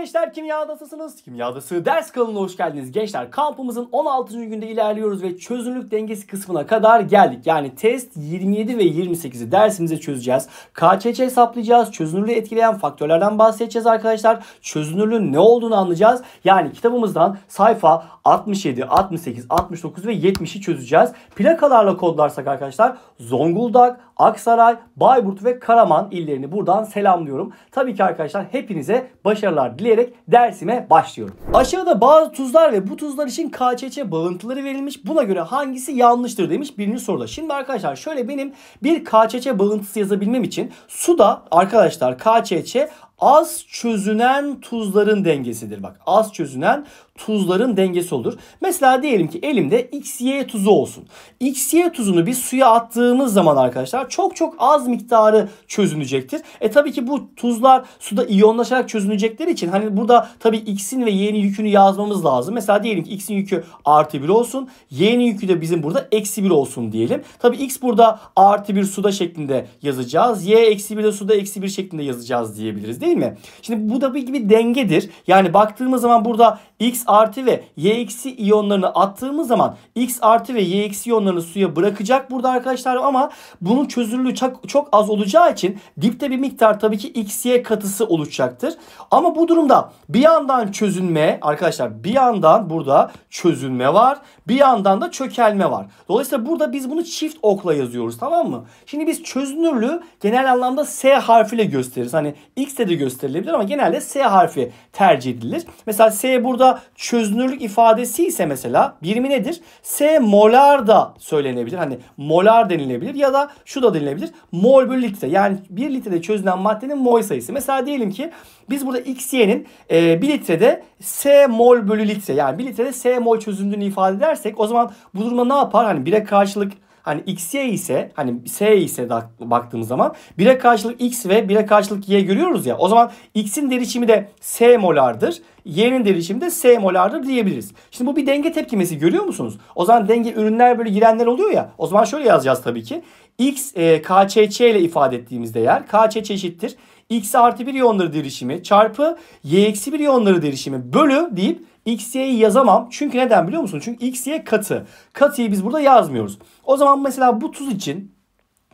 gençler kimyadasısınız. Kimyadası ders kanalına hoş geldiniz. Gençler kampımızın 16. günde ilerliyoruz ve çözünürlük dengesi kısmına kadar geldik. Yani test 27 ve 28'i dersimize çözeceğiz. KÇÇ hesaplayacağız. Çözünürlüğü etkileyen faktörlerden bahsedeceğiz arkadaşlar. Çözünürlüğün ne olduğunu anlayacağız. Yani kitabımızdan sayfa 67, 68, 69 ve 70'i çözeceğiz. Plakalarla kodlarsak arkadaşlar Zonguldak, Aksaray, Bayburt ve Karaman illerini buradan selamlıyorum. Tabii ki arkadaşlar hepinize başarılar dilerim diyerek dersime başlıyorum. Aşağıda bazı tuzlar ve bu tuzlar için KÇÇ bağıntıları verilmiş. Buna göre hangisi yanlıştır demiş birinci soruda. Şimdi arkadaşlar şöyle benim bir KÇÇ bağıntısı yazabilmem için suda arkadaşlar KÇÇ az çözünen tuzların dengesidir. Bak az çözünen tuzların dengesi olur. Mesela diyelim ki elimde XY tuzu olsun. XY tuzunu bir suya attığımız zaman arkadaşlar çok çok az miktarı çözünecektir. E tabii ki bu tuzlar suda iyonlaşarak çözünecekleri için hani burada tabii X'in ve Y'nin yükünü yazmamız lazım. Mesela diyelim ki X'in yükü artı 1 olsun. Y'nin yükü de bizim burada eksi 1 olsun diyelim. Tabii X burada artı 1 suda şeklinde yazacağız. Y eksi 1 de suda eksi 1 şeklinde yazacağız diyebiliriz değil mi? Şimdi bu da bir gibi dengedir. Yani baktığımız zaman burada X artı ve y iyonlarını attığımız zaman x artı ve yx iyonlarını suya bırakacak burada arkadaşlar ama bunun çözünürlüğü çok, çok az olacağı için dipte bir miktar tabii ki xy katısı oluşacaktır. Ama bu durumda bir yandan çözünme arkadaşlar bir yandan burada çözünme var bir yandan da çökelme var. Dolayısıyla burada biz bunu çift okla yazıyoruz tamam mı? Şimdi biz çözünürlüğü genel anlamda S harfiyle gösteririz. Hani x de de gösterilebilir ama genelde S harfi tercih edilir. Mesela S burada çözünürlük ifadesi ise mesela birimi nedir? S molar da söylenebilir. Hani molar denilebilir ya da şu da denilebilir. Mol bölü litre. Yani 1 litrede çözünen maddenin mol sayısı. Mesela diyelim ki biz burada XY'nin e, litrede S mol bölü litre yani 1 litrede S mol çözündüğünü ifade edersek o zaman bu duruma ne yapar? Hani 1'e karşılık Hani xy ise hani s ise baktığımız zaman 1'e karşılık x ve 1'e karşılık y görüyoruz ya. O zaman x'in derişimi de s molardır. Y'nin derişimi de S molardır diyebiliriz. Şimdi bu bir denge tepkimesi görüyor musunuz? O zaman denge ürünler böyle girenler oluyor ya. O zaman şöyle yazacağız tabii ki. X e, KÇÇ ile ifade ettiğimiz değer KÇÇ eşittir. X artı bir iyonları derişimi çarpı Y eksi bir iyonları derişimi bölü deyip x, yazamam. Çünkü neden biliyor musunuz? Çünkü x, katı. Katıyı biz burada yazmıyoruz. O zaman mesela bu tuz için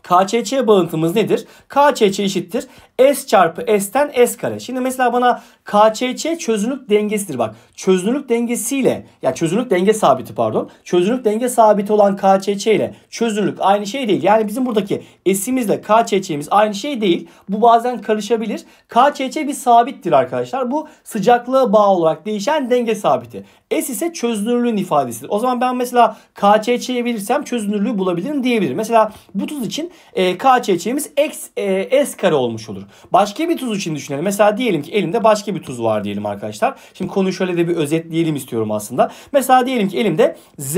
KÇÇ bağıntımız nedir? KÇÇ eşittir S çarpı S'ten S kare. Şimdi mesela bana KÇÇ çözünürlük dengesidir bak. Çözünürlük dengesiyle ya yani çözünürlük denge sabiti pardon. Çözünürlük denge sabiti olan KÇÇ ile çözünürlük aynı şey değil. Yani bizim buradaki S'imizle KÇÇ'miz aynı şey değil. Bu bazen karışabilir. KÇÇ bir sabittir arkadaşlar. Bu sıcaklığa bağlı olarak değişen denge sabiti. S ise çözünürlüğün ifadesidir. O zaman ben mesela KÇÇ'yi bilirsem çözünürlüğü bulabilirim diyebilirim. Mesela bu tuz için e, KÇÇ'miz X, e, S kare olmuş olur. Başka bir tuz için düşünelim. Mesela diyelim ki elimde başka bir tuz var diyelim arkadaşlar. Şimdi konuyu şöyle de bir özetleyelim istiyorum aslında. Mesela diyelim ki elimde Z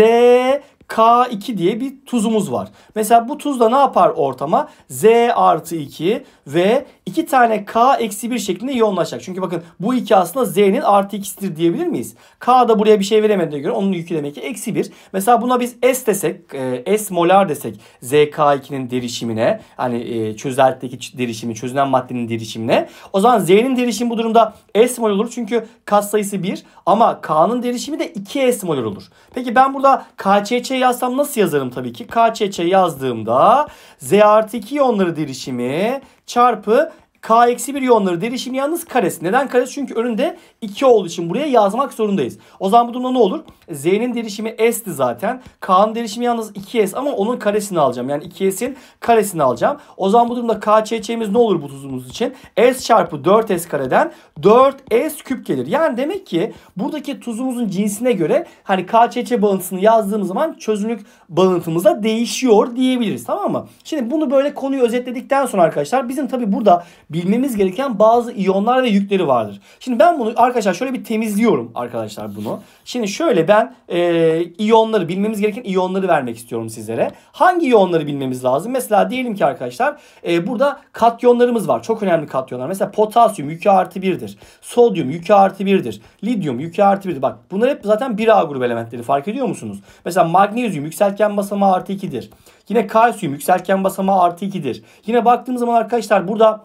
K2 diye bir tuzumuz var. Mesela bu tuz da ne yapar ortama? Z artı 2 ve 2 tane k eksi 1 şeklinde yoğunlaşacak. Çünkü bakın bu iki aslında z'nin artı x'tir diyebilir miyiz? k da buraya bir şey veremediğine göre onun yükü demek ki eksi 1. Mesela buna biz s desek e, s molar desek zk2'nin derişimine hani e, çözeltideki derişimi çözünen maddenin derişimine. O zaman z'nin derişimi bu durumda s mol olur. Çünkü kat sayısı 1 ama k'nın derişimi de 2s mol olur. Peki ben burada kçç yazsam nasıl yazarım tabii ki? kçç yazdığımda z artı 2 iyonları derişimi çarpı K-1 yonları derişim yalnız karesi. Neden karesi? Çünkü önünde 2 olduğu için buraya yazmak zorundayız. O zaman bu durumda ne olur? Z'nin derişimi S'ti zaten. K'nın derişimi yalnız 2S ama onun karesini alacağım. Yani 2S'in karesini alacağım. O zaman bu durumda KÇÇ'miz ne olur bu tuzumuz için? S çarpı 4S kareden 4S küp gelir. Yani demek ki buradaki tuzumuzun cinsine göre hani KÇÇ bağıntısını yazdığımız zaman çözünürlük bağıntımıza değişiyor diyebiliriz. Tamam mı? Şimdi bunu böyle konuyu özetledikten sonra arkadaşlar bizim tabi burada bir bilmemiz gereken bazı iyonlar ve yükleri vardır. Şimdi ben bunu arkadaşlar şöyle bir temizliyorum arkadaşlar bunu. Şimdi şöyle ben e, iyonları bilmemiz gereken iyonları vermek istiyorum sizlere. Hangi iyonları bilmemiz lazım? Mesela diyelim ki arkadaşlar e, burada katyonlarımız var. Çok önemli katyonlar. Mesela potasyum yükü artı 1'dir. Sodyum yükü artı 1'dir. Lidyum yükü artı 1'dir. Bak bunlar hep zaten 1A grubu elementleri fark ediyor musunuz? Mesela magnezyum yükseltgen basamağı artı 2'dir. Yine kalsiyum yükseltgen basamağı artı 2'dir. Yine baktığımız zaman arkadaşlar burada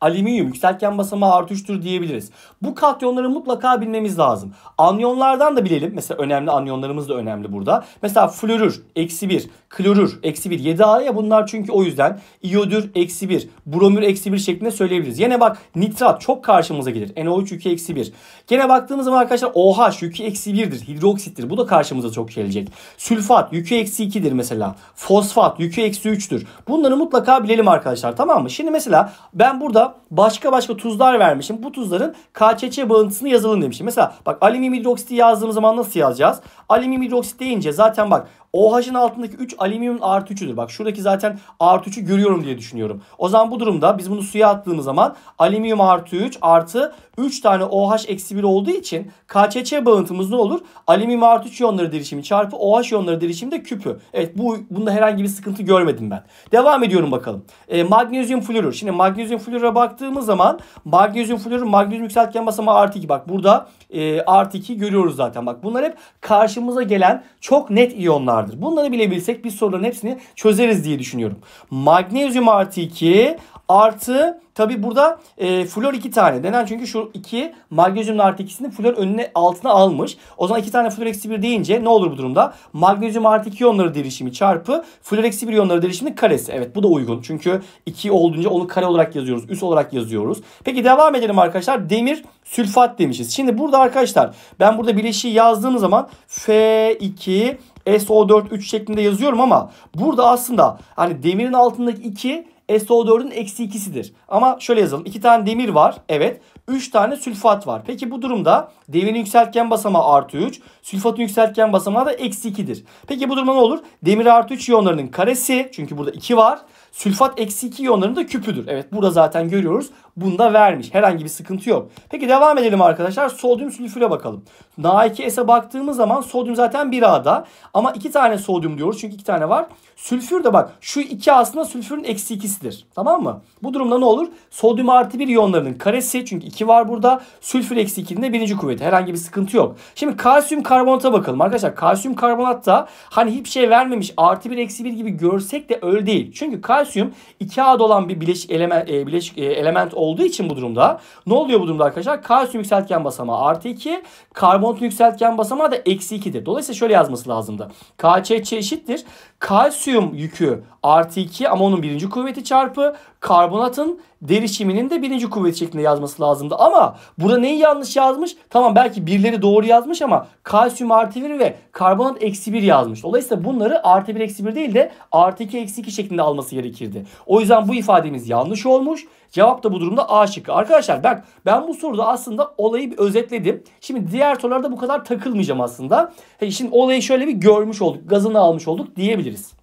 alüminyum yükseltgen basamağı artı 3'tür diyebiliriz. Bu katyonları mutlaka bilmemiz lazım. Anyonlardan da bilelim. Mesela önemli anyonlarımız da önemli burada. Mesela florür eksi 1, klorür eksi 1, 7 ya bunlar çünkü o yüzden iyodür eksi 1, bromür eksi 1 şeklinde söyleyebiliriz. Yine bak nitrat çok karşımıza gelir. NO3 yükü eksi 1. Gene baktığımız zaman arkadaşlar OH yükü eksi 1'dir. Hidroksittir. Bu da karşımıza çok gelecek. Sülfat yükü eksi 2'dir mesela. Fosfat yükü eksi 3'tür. Bunları mutlaka bilelim arkadaşlar tamam mı? Şimdi mesela ben burada başka başka tuzlar vermişim. Bu tuzların KÇÇ bağıntısını yazalım demişim. Mesela bak alüminyum hidroksiti yazdığımız zaman nasıl yazacağız? Alüminyum hidroksit deyince zaten bak OH'ın altındaki 3 alüminyum artı 3'üdür. Bak şuradaki zaten artı 3'ü görüyorum diye düşünüyorum. O zaman bu durumda biz bunu suya attığımız zaman alüminyum artı 3 artı 3 tane OH eksi 1 olduğu için KÇÇ bağıntımız ne olur? Alüminyum artı 3 iyonları derişimi çarpı OH iyonları derişimi de küpü. Evet bu bunda herhangi bir sıkıntı görmedim ben. Devam ediyorum bakalım. E, magnezyum florür. Şimdi magnezyum florüre baktığımız zaman magnezyum florür magnezyum yükseltgen basamağı artı 2. Bak burada e, artı 2 görüyoruz zaten. Bak bunlar hep karşımıza gelen çok net iyonlar vardır. Bunları bilebilsek biz soruların hepsini çözeriz diye düşünüyorum. Magnezyum artı 2 artı tabi burada e, flor 2 tane. Neden? Çünkü şu 2 magnezyum artı 2'sini flor önüne altına almış. O zaman 2 tane flor eksi 1 deyince ne olur bu durumda? Magnezyum artı 2 iyonları derişimi çarpı flor eksi 1 iyonları derişiminin karesi. Evet bu da uygun. Çünkü 2 olduğunca onu kare olarak yazıyoruz. Üst olarak yazıyoruz. Peki devam edelim arkadaşlar. Demir sülfat demişiz. Şimdi burada arkadaşlar ben burada bileşiği yazdığım zaman F2 SO4 3 şeklinde yazıyorum ama burada aslında hani demirin altındaki 2 SO4'ün eksi ikisidir. Ama şöyle yazalım. 2 tane demir var. Evet. 3 tane sülfat var. Peki bu durumda demirin yükseltgen basamağı artı 3. Sülfatın yükseltgen basamağı da eksi 2'dir. Peki bu durumda ne olur? Demir artı 3 iyonlarının karesi. Çünkü burada 2 var. Sülfat eksi 2 iyonlarının da küpüdür. Evet burada zaten görüyoruz bunda vermiş. Herhangi bir sıkıntı yok. Peki devam edelim arkadaşlar. Sodyum sülfüre bakalım. Na2S'e baktığımız zaman sodyum zaten bir A'da. Ama iki tane sodyum diyoruz. Çünkü iki tane var. Sülfür de bak şu iki aslında sülfürün eksi ikisidir. Tamam mı? Bu durumda ne olur? Sodyum artı bir iyonlarının karesi. Çünkü iki var burada. Sülfür eksi ikinin de birinci kuvveti. Herhangi bir sıkıntı yok. Şimdi kalsiyum karbonata bakalım arkadaşlar. Kalsiyum karbonat da hani hiçbir şey vermemiş. Artı bir eksi bir gibi görsek de öyle değil. Çünkü kalsiyum iki A'da olan bir bileşik e, e, element, bileşik, element olduğu olduğu için bu durumda ne oluyor bu durumda arkadaşlar? Kalsiyum yükseltgen basamağı artı 2. Karbonatın yükseltgen basamağı da eksi 2'dir. Dolayısıyla şöyle yazması lazımdı. KÇ eşittir. Kalsiyum yükü artı 2 ama onun birinci kuvveti çarpı karbonatın derişiminin de birinci kuvveti şeklinde yazması lazımdı. Ama burada neyi yanlış yazmış? Tamam belki birileri doğru yazmış ama kalsiyum artı 1 ve karbonat eksi 1 yazmış. Dolayısıyla bunları artı 1 eksi 1 değil de artı 2 eksi 2 şeklinde alması gerekirdi. O yüzden bu ifademiz yanlış olmuş. Cevap da bu durumda A şıkkı. Arkadaşlar bak ben bu soruda aslında olayı bir özetledim. Şimdi diğer sorularda bu kadar takılmayacağım aslında. Şimdi olayı şöyle bir görmüş olduk. Gazını almış olduk diyebiliriz diyebiliriz.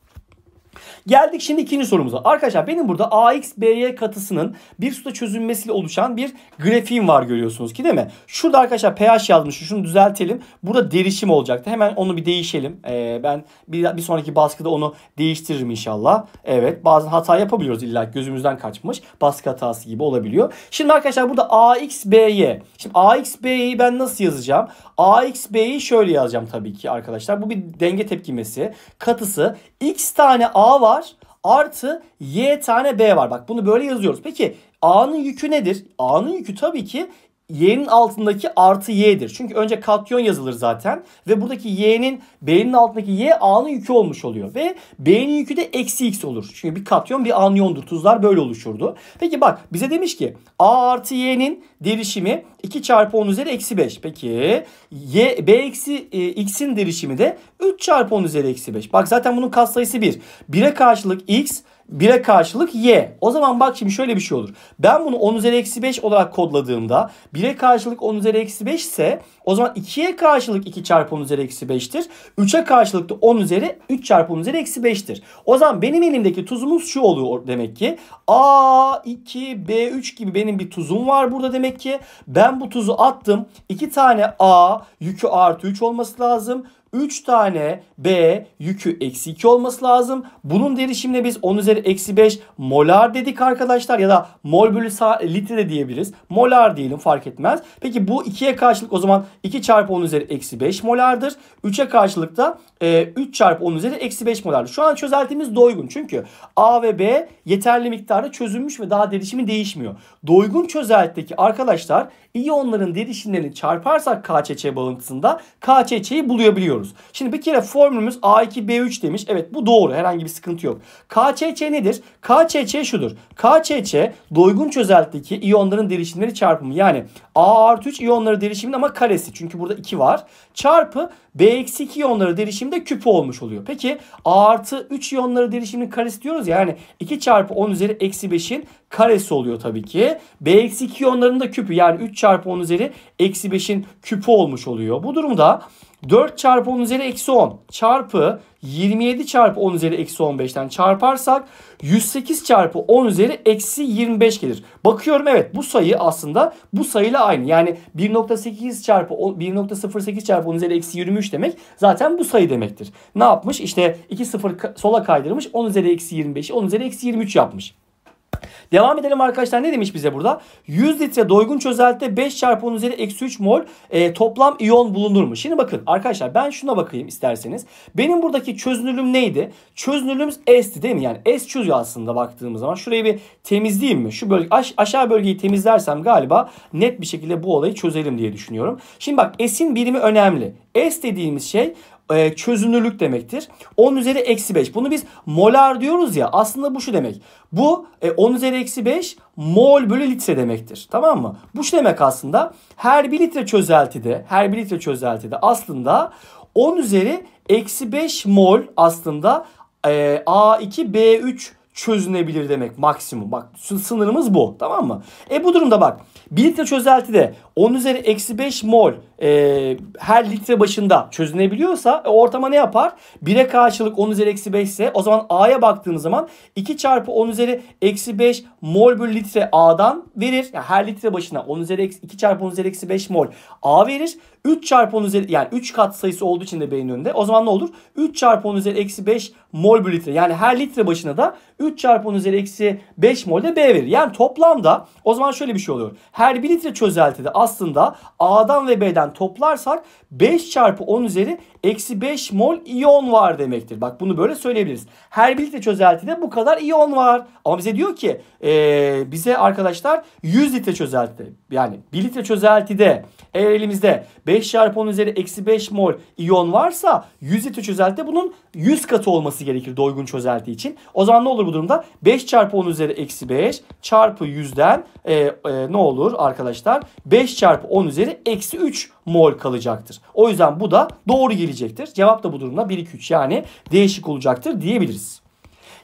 Geldik şimdi ikinci sorumuza. Arkadaşlar benim burada AX, BY katısının bir suda çözünmesiyle oluşan bir grafiğim var görüyorsunuz ki değil mi? Şurada arkadaşlar pH yazmış. Şunu düzeltelim. Burada derişim olacaktı. Hemen onu bir değişelim. Ee, ben bir, bir sonraki baskıda onu değiştiririm inşallah. Evet bazen hata yapabiliyoruz illa gözümüzden kaçmış. Baskı hatası gibi olabiliyor. Şimdi arkadaşlar burada AX, BY. Şimdi AX, BY'yi ben nasıl yazacağım? AX, BY'yi şöyle yazacağım tabii ki arkadaşlar. Bu bir denge tepkimesi. Katısı x tane A var var artı y tane b var. Bak bunu böyle yazıyoruz. Peki a'nın yükü nedir? a'nın yükü tabii ki y'nin altındaki artı y'dir. Çünkü önce katyon yazılır zaten ve buradaki y'nin b'nin altındaki y a'nın yükü olmuş oluyor. Ve b'nin yükü de eksi x olur. Çünkü bir katyon bir anyondur. Tuzlar böyle oluşurdu. Peki bak bize demiş ki a artı y'nin derişimi 2 çarpı 10 üzeri eksi 5. Peki y, b eksi e, x'in derişimi de 3 çarpı 10 üzeri eksi 5. Bak zaten bunun katsayısı 1. 1'e karşılık x 1'e karşılık y. O zaman bak şimdi şöyle bir şey olur. Ben bunu 10 üzeri eksi 5 olarak kodladığımda 1'e karşılık 10 üzeri eksi 5 ise o zaman 2'ye karşılık 2 çarpı 10 üzeri eksi 5'tir. 3'e karşılık da 10 üzeri 3 çarpı 10 üzeri eksi 5'tir. O zaman benim elimdeki tuzumuz şu oluyor demek ki. A2, B3 gibi benim bir tuzum var burada demek ki. Ben bu tuzu attım. 2 tane A yükü artı 3 olması lazım. 3 tane B yükü eksi 2 olması lazım. Bunun derişimine biz 10 üzeri eksi 5 molar dedik arkadaşlar. Ya da mol bölü litre de diyebiliriz. Molar diyelim fark etmez. Peki bu 2'ye karşılık o zaman 2 çarpı 10 üzeri eksi 5 molardır. 3'e karşılık da e, 3 çarpı 10 üzeri eksi 5 molardır. Şu an çözeltimiz doygun. Çünkü A ve B yeterli miktarda çözülmüş ve daha derişimi değişmiyor. Doygun çözeltteki arkadaşlar iyonların derişimlerini çarparsak KÇÇ bağıntısında KÇÇ'yi bulabiliyoruz biliyoruz. Şimdi bir kere formülümüz A2B3 demiş. Evet bu doğru herhangi bir sıkıntı yok. KCC nedir? KCC şudur. KCC doygun çözeltideki iyonların derişimleri çarpımı. Yani A artı 3 iyonları derişiminin ama karesi. Çünkü burada 2 var. Çarpı B-2 iyonları derişimde küpü olmuş oluyor. Peki A artı 3 iyonları derişiminin karesi diyoruz ya. Yani 2 çarpı 10 üzeri eksi 5'in karesi oluyor tabii ki. B-2 iyonlarının da küpü yani 3 çarpı 10 üzeri eksi 5'in küpü olmuş oluyor. Bu durumda 4 çarpı 10 üzeri eksi 10 çarpı 27 çarpı 10 üzeri eksi 15'ten çarparsak 108 çarpı 10 üzeri eksi 25 gelir. Bakıyorum evet bu sayı aslında bu sayıyla aynı. Yani 1.8 çarpı 1.08 çarpı 10 üzeri eksi 23 demek zaten bu sayı demektir. Ne yapmış? İşte 2 0 sola kaydırmış 10 üzeri eksi 25 10 üzeri eksi 23 yapmış. Devam edelim arkadaşlar ne demiş bize burada? 100 litre doygun çözeltte 5 çarpı 10 üzeri eksi 3 mol e, toplam iyon bulunur mu? Şimdi bakın arkadaşlar ben şuna bakayım isterseniz. Benim buradaki çözünürlüm neydi? Çözünürlüm S'ti değil mi? Yani S çözüyor aslında baktığımız zaman. Şurayı bir temizleyeyim mi? Şu bölge aş, aşağı bölgeyi temizlersem galiba net bir şekilde bu olayı çözelim diye düşünüyorum. Şimdi bak S'in birimi önemli. S dediğimiz şey e, çözünürlük demektir. 10 üzeri eksi 5. Bunu biz molar diyoruz ya aslında bu şu demek. Bu e, 10 üzeri eksi 5 mol bölü litre demektir. Tamam mı? Bu şu demek aslında her bir litre çözeltide her bir litre çözeltide aslında 10 üzeri eksi 5 mol aslında e, A2B3 çözünebilir demek maksimum. Bak sınırımız bu tamam mı? E bu durumda bak 1 litre çözeltide 10 üzeri eksi 5 mol e, her litre başında çözünebiliyorsa e, ortama ne yapar? 1'e karşılık 10 üzeri eksi 5 ise o zaman A'ya baktığımız zaman 2 çarpı 10 üzeri eksi 5 mol bölü litre A'dan verir. Yani her litre başına 10 üzeri 2 çarpı 10 üzeri eksi 5 mol A verir. 3 çarpı 10 üzeri yani 3 kat sayısı olduğu için de B'nin önünde. O zaman ne olur? 3 çarpı 10 üzeri eksi 5 mol bölü litre. Yani her litre başına da 3 çarpı 10 üzeri eksi 5 mol de B verir. Yani toplamda o zaman şöyle bir şey oluyor. Her 1 litre çözeltide aslında A'dan ve B'den toplarsak 5 çarpı 10 üzeri eksi 5 mol iyon var demektir. Bak bunu böyle söyleyebiliriz. Her birlikte çözeltide bu kadar iyon var. Ama bize diyor ki e, bize arkadaşlar 100 litre çözeltide yani 1 litre çözeltide eğer elimizde 5 çarpı 10 üzeri eksi 5 mol iyon varsa 100 litre çözeltide bunun 100 katı olması gerekir doygun çözelti için. O zaman ne olur bu durumda? 5 çarpı 10 üzeri eksi 5 çarpı 100'den e, e, ne olur arkadaşlar? 5 çarpı 10 üzeri eksi 3 mol kalacaktır. O yüzden bu da doğru gelecektir. Cevap da bu durumda 1 2 3 yani değişik olacaktır diyebiliriz.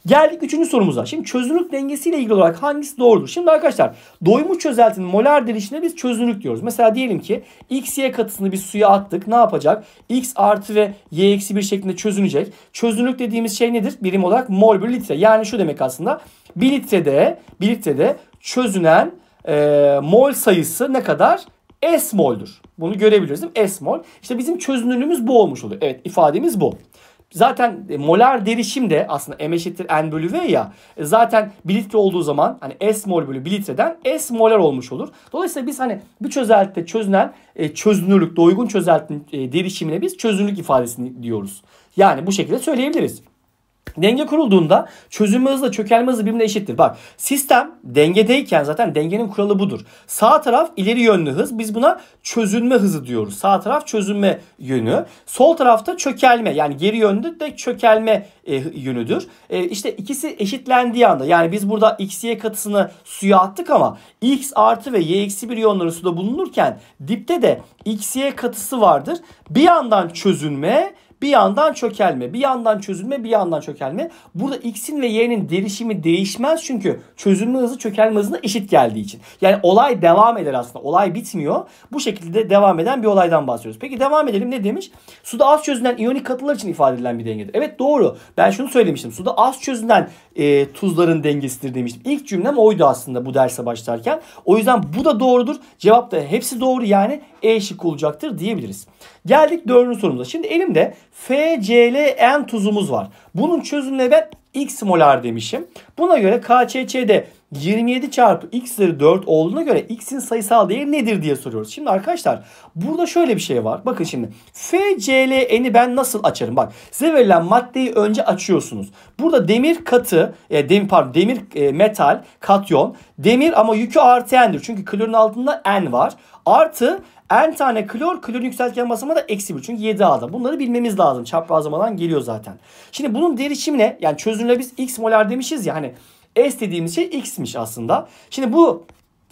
Geldik üçüncü sorumuza. Şimdi çözünürlük dengesiyle ilgili olarak hangisi doğrudur? Şimdi arkadaşlar doyumu çözeltinin molar derişine biz çözünürlük diyoruz. Mesela diyelim ki x, y katısını bir suya attık. Ne yapacak? x artı ve y eksi bir şeklinde çözünecek. Çözünürlük dediğimiz şey nedir? Birim olarak mol bölü litre. Yani şu demek aslında 1 litrede, 1 litrede çözünen e, mol sayısı ne kadar? S moldur. Bunu görebiliriz değil mi? S mol. İşte bizim çözünürlüğümüz bu olmuş oluyor. Evet ifademiz bu. Zaten e, molar derişim de aslında M eşittir N bölü V ya. E, zaten 1 litre olduğu zaman hani S mol bölü 1 litreden S molar olmuş olur. Dolayısıyla biz hani bir çözeltide çözünen e, çözünürlük, doygun çözeltinin derişimine biz çözünürlük ifadesini diyoruz. Yani bu şekilde söyleyebiliriz. Denge kurulduğunda çözünme hızla çökelme hızı birbirine eşittir. Bak sistem dengedeyken zaten dengenin kuralı budur. Sağ taraf ileri yönlü hız. Biz buna çözünme hızı diyoruz. Sağ taraf çözünme yönü. Sol tarafta çökelme yani geri yönlü de çökelme e, yönüdür. E, işte ikisi eşitlendiği anda yani biz burada x y katısını suya attık ama x artı ve y eksi bir yonları suda bulunurken dipte de x y katısı vardır. Bir yandan çözünme bir yandan çökelme, bir yandan çözülme, bir yandan çökelme. Burada x'in ve y'nin derişimi değişmez çünkü çözülme hızı çökelme hızına eşit geldiği için. Yani olay devam eder aslında. Olay bitmiyor. Bu şekilde devam eden bir olaydan bahsediyoruz. Peki devam edelim ne demiş? Suda az çözünen iyonik katılar için ifade edilen bir dengedir. Evet doğru. Ben şunu söylemiştim. Suda az çözünen e, tuzların dengesidir demiştim. İlk cümlem oydu aslında bu derse başlarken. O yüzden bu da doğrudur. Cevap da hepsi doğru yani E şık olacaktır diyebiliriz. Geldik dördüncü sorumuza. Şimdi elimde FClN tuzumuz var. Bunun çözümüne ben x molar demişim. Buna göre KÇÇ'de 27 çarpı x'leri 4 olduğuna göre x'in sayısal değeri nedir diye soruyoruz. Şimdi arkadaşlar burada şöyle bir şey var. Bakın şimdi FCLN'i ben nasıl açarım? Bak size verilen maddeyi önce açıyorsunuz. Burada demir katı, e, demir, pardon, demir e, metal, katyon, demir ama yükü artı n'dir. Çünkü klorun altında n var. Artı N tane klor, klorun yükseltgen basamağı da eksi 1. Çünkü 7 aldım Bunları bilmemiz lazım. Çaprazlamadan geliyor zaten. Şimdi bunun derişimine yani çözünürlüğe biz x molar demişiz ya hani S dediğimiz şey x'miş aslında. Şimdi bu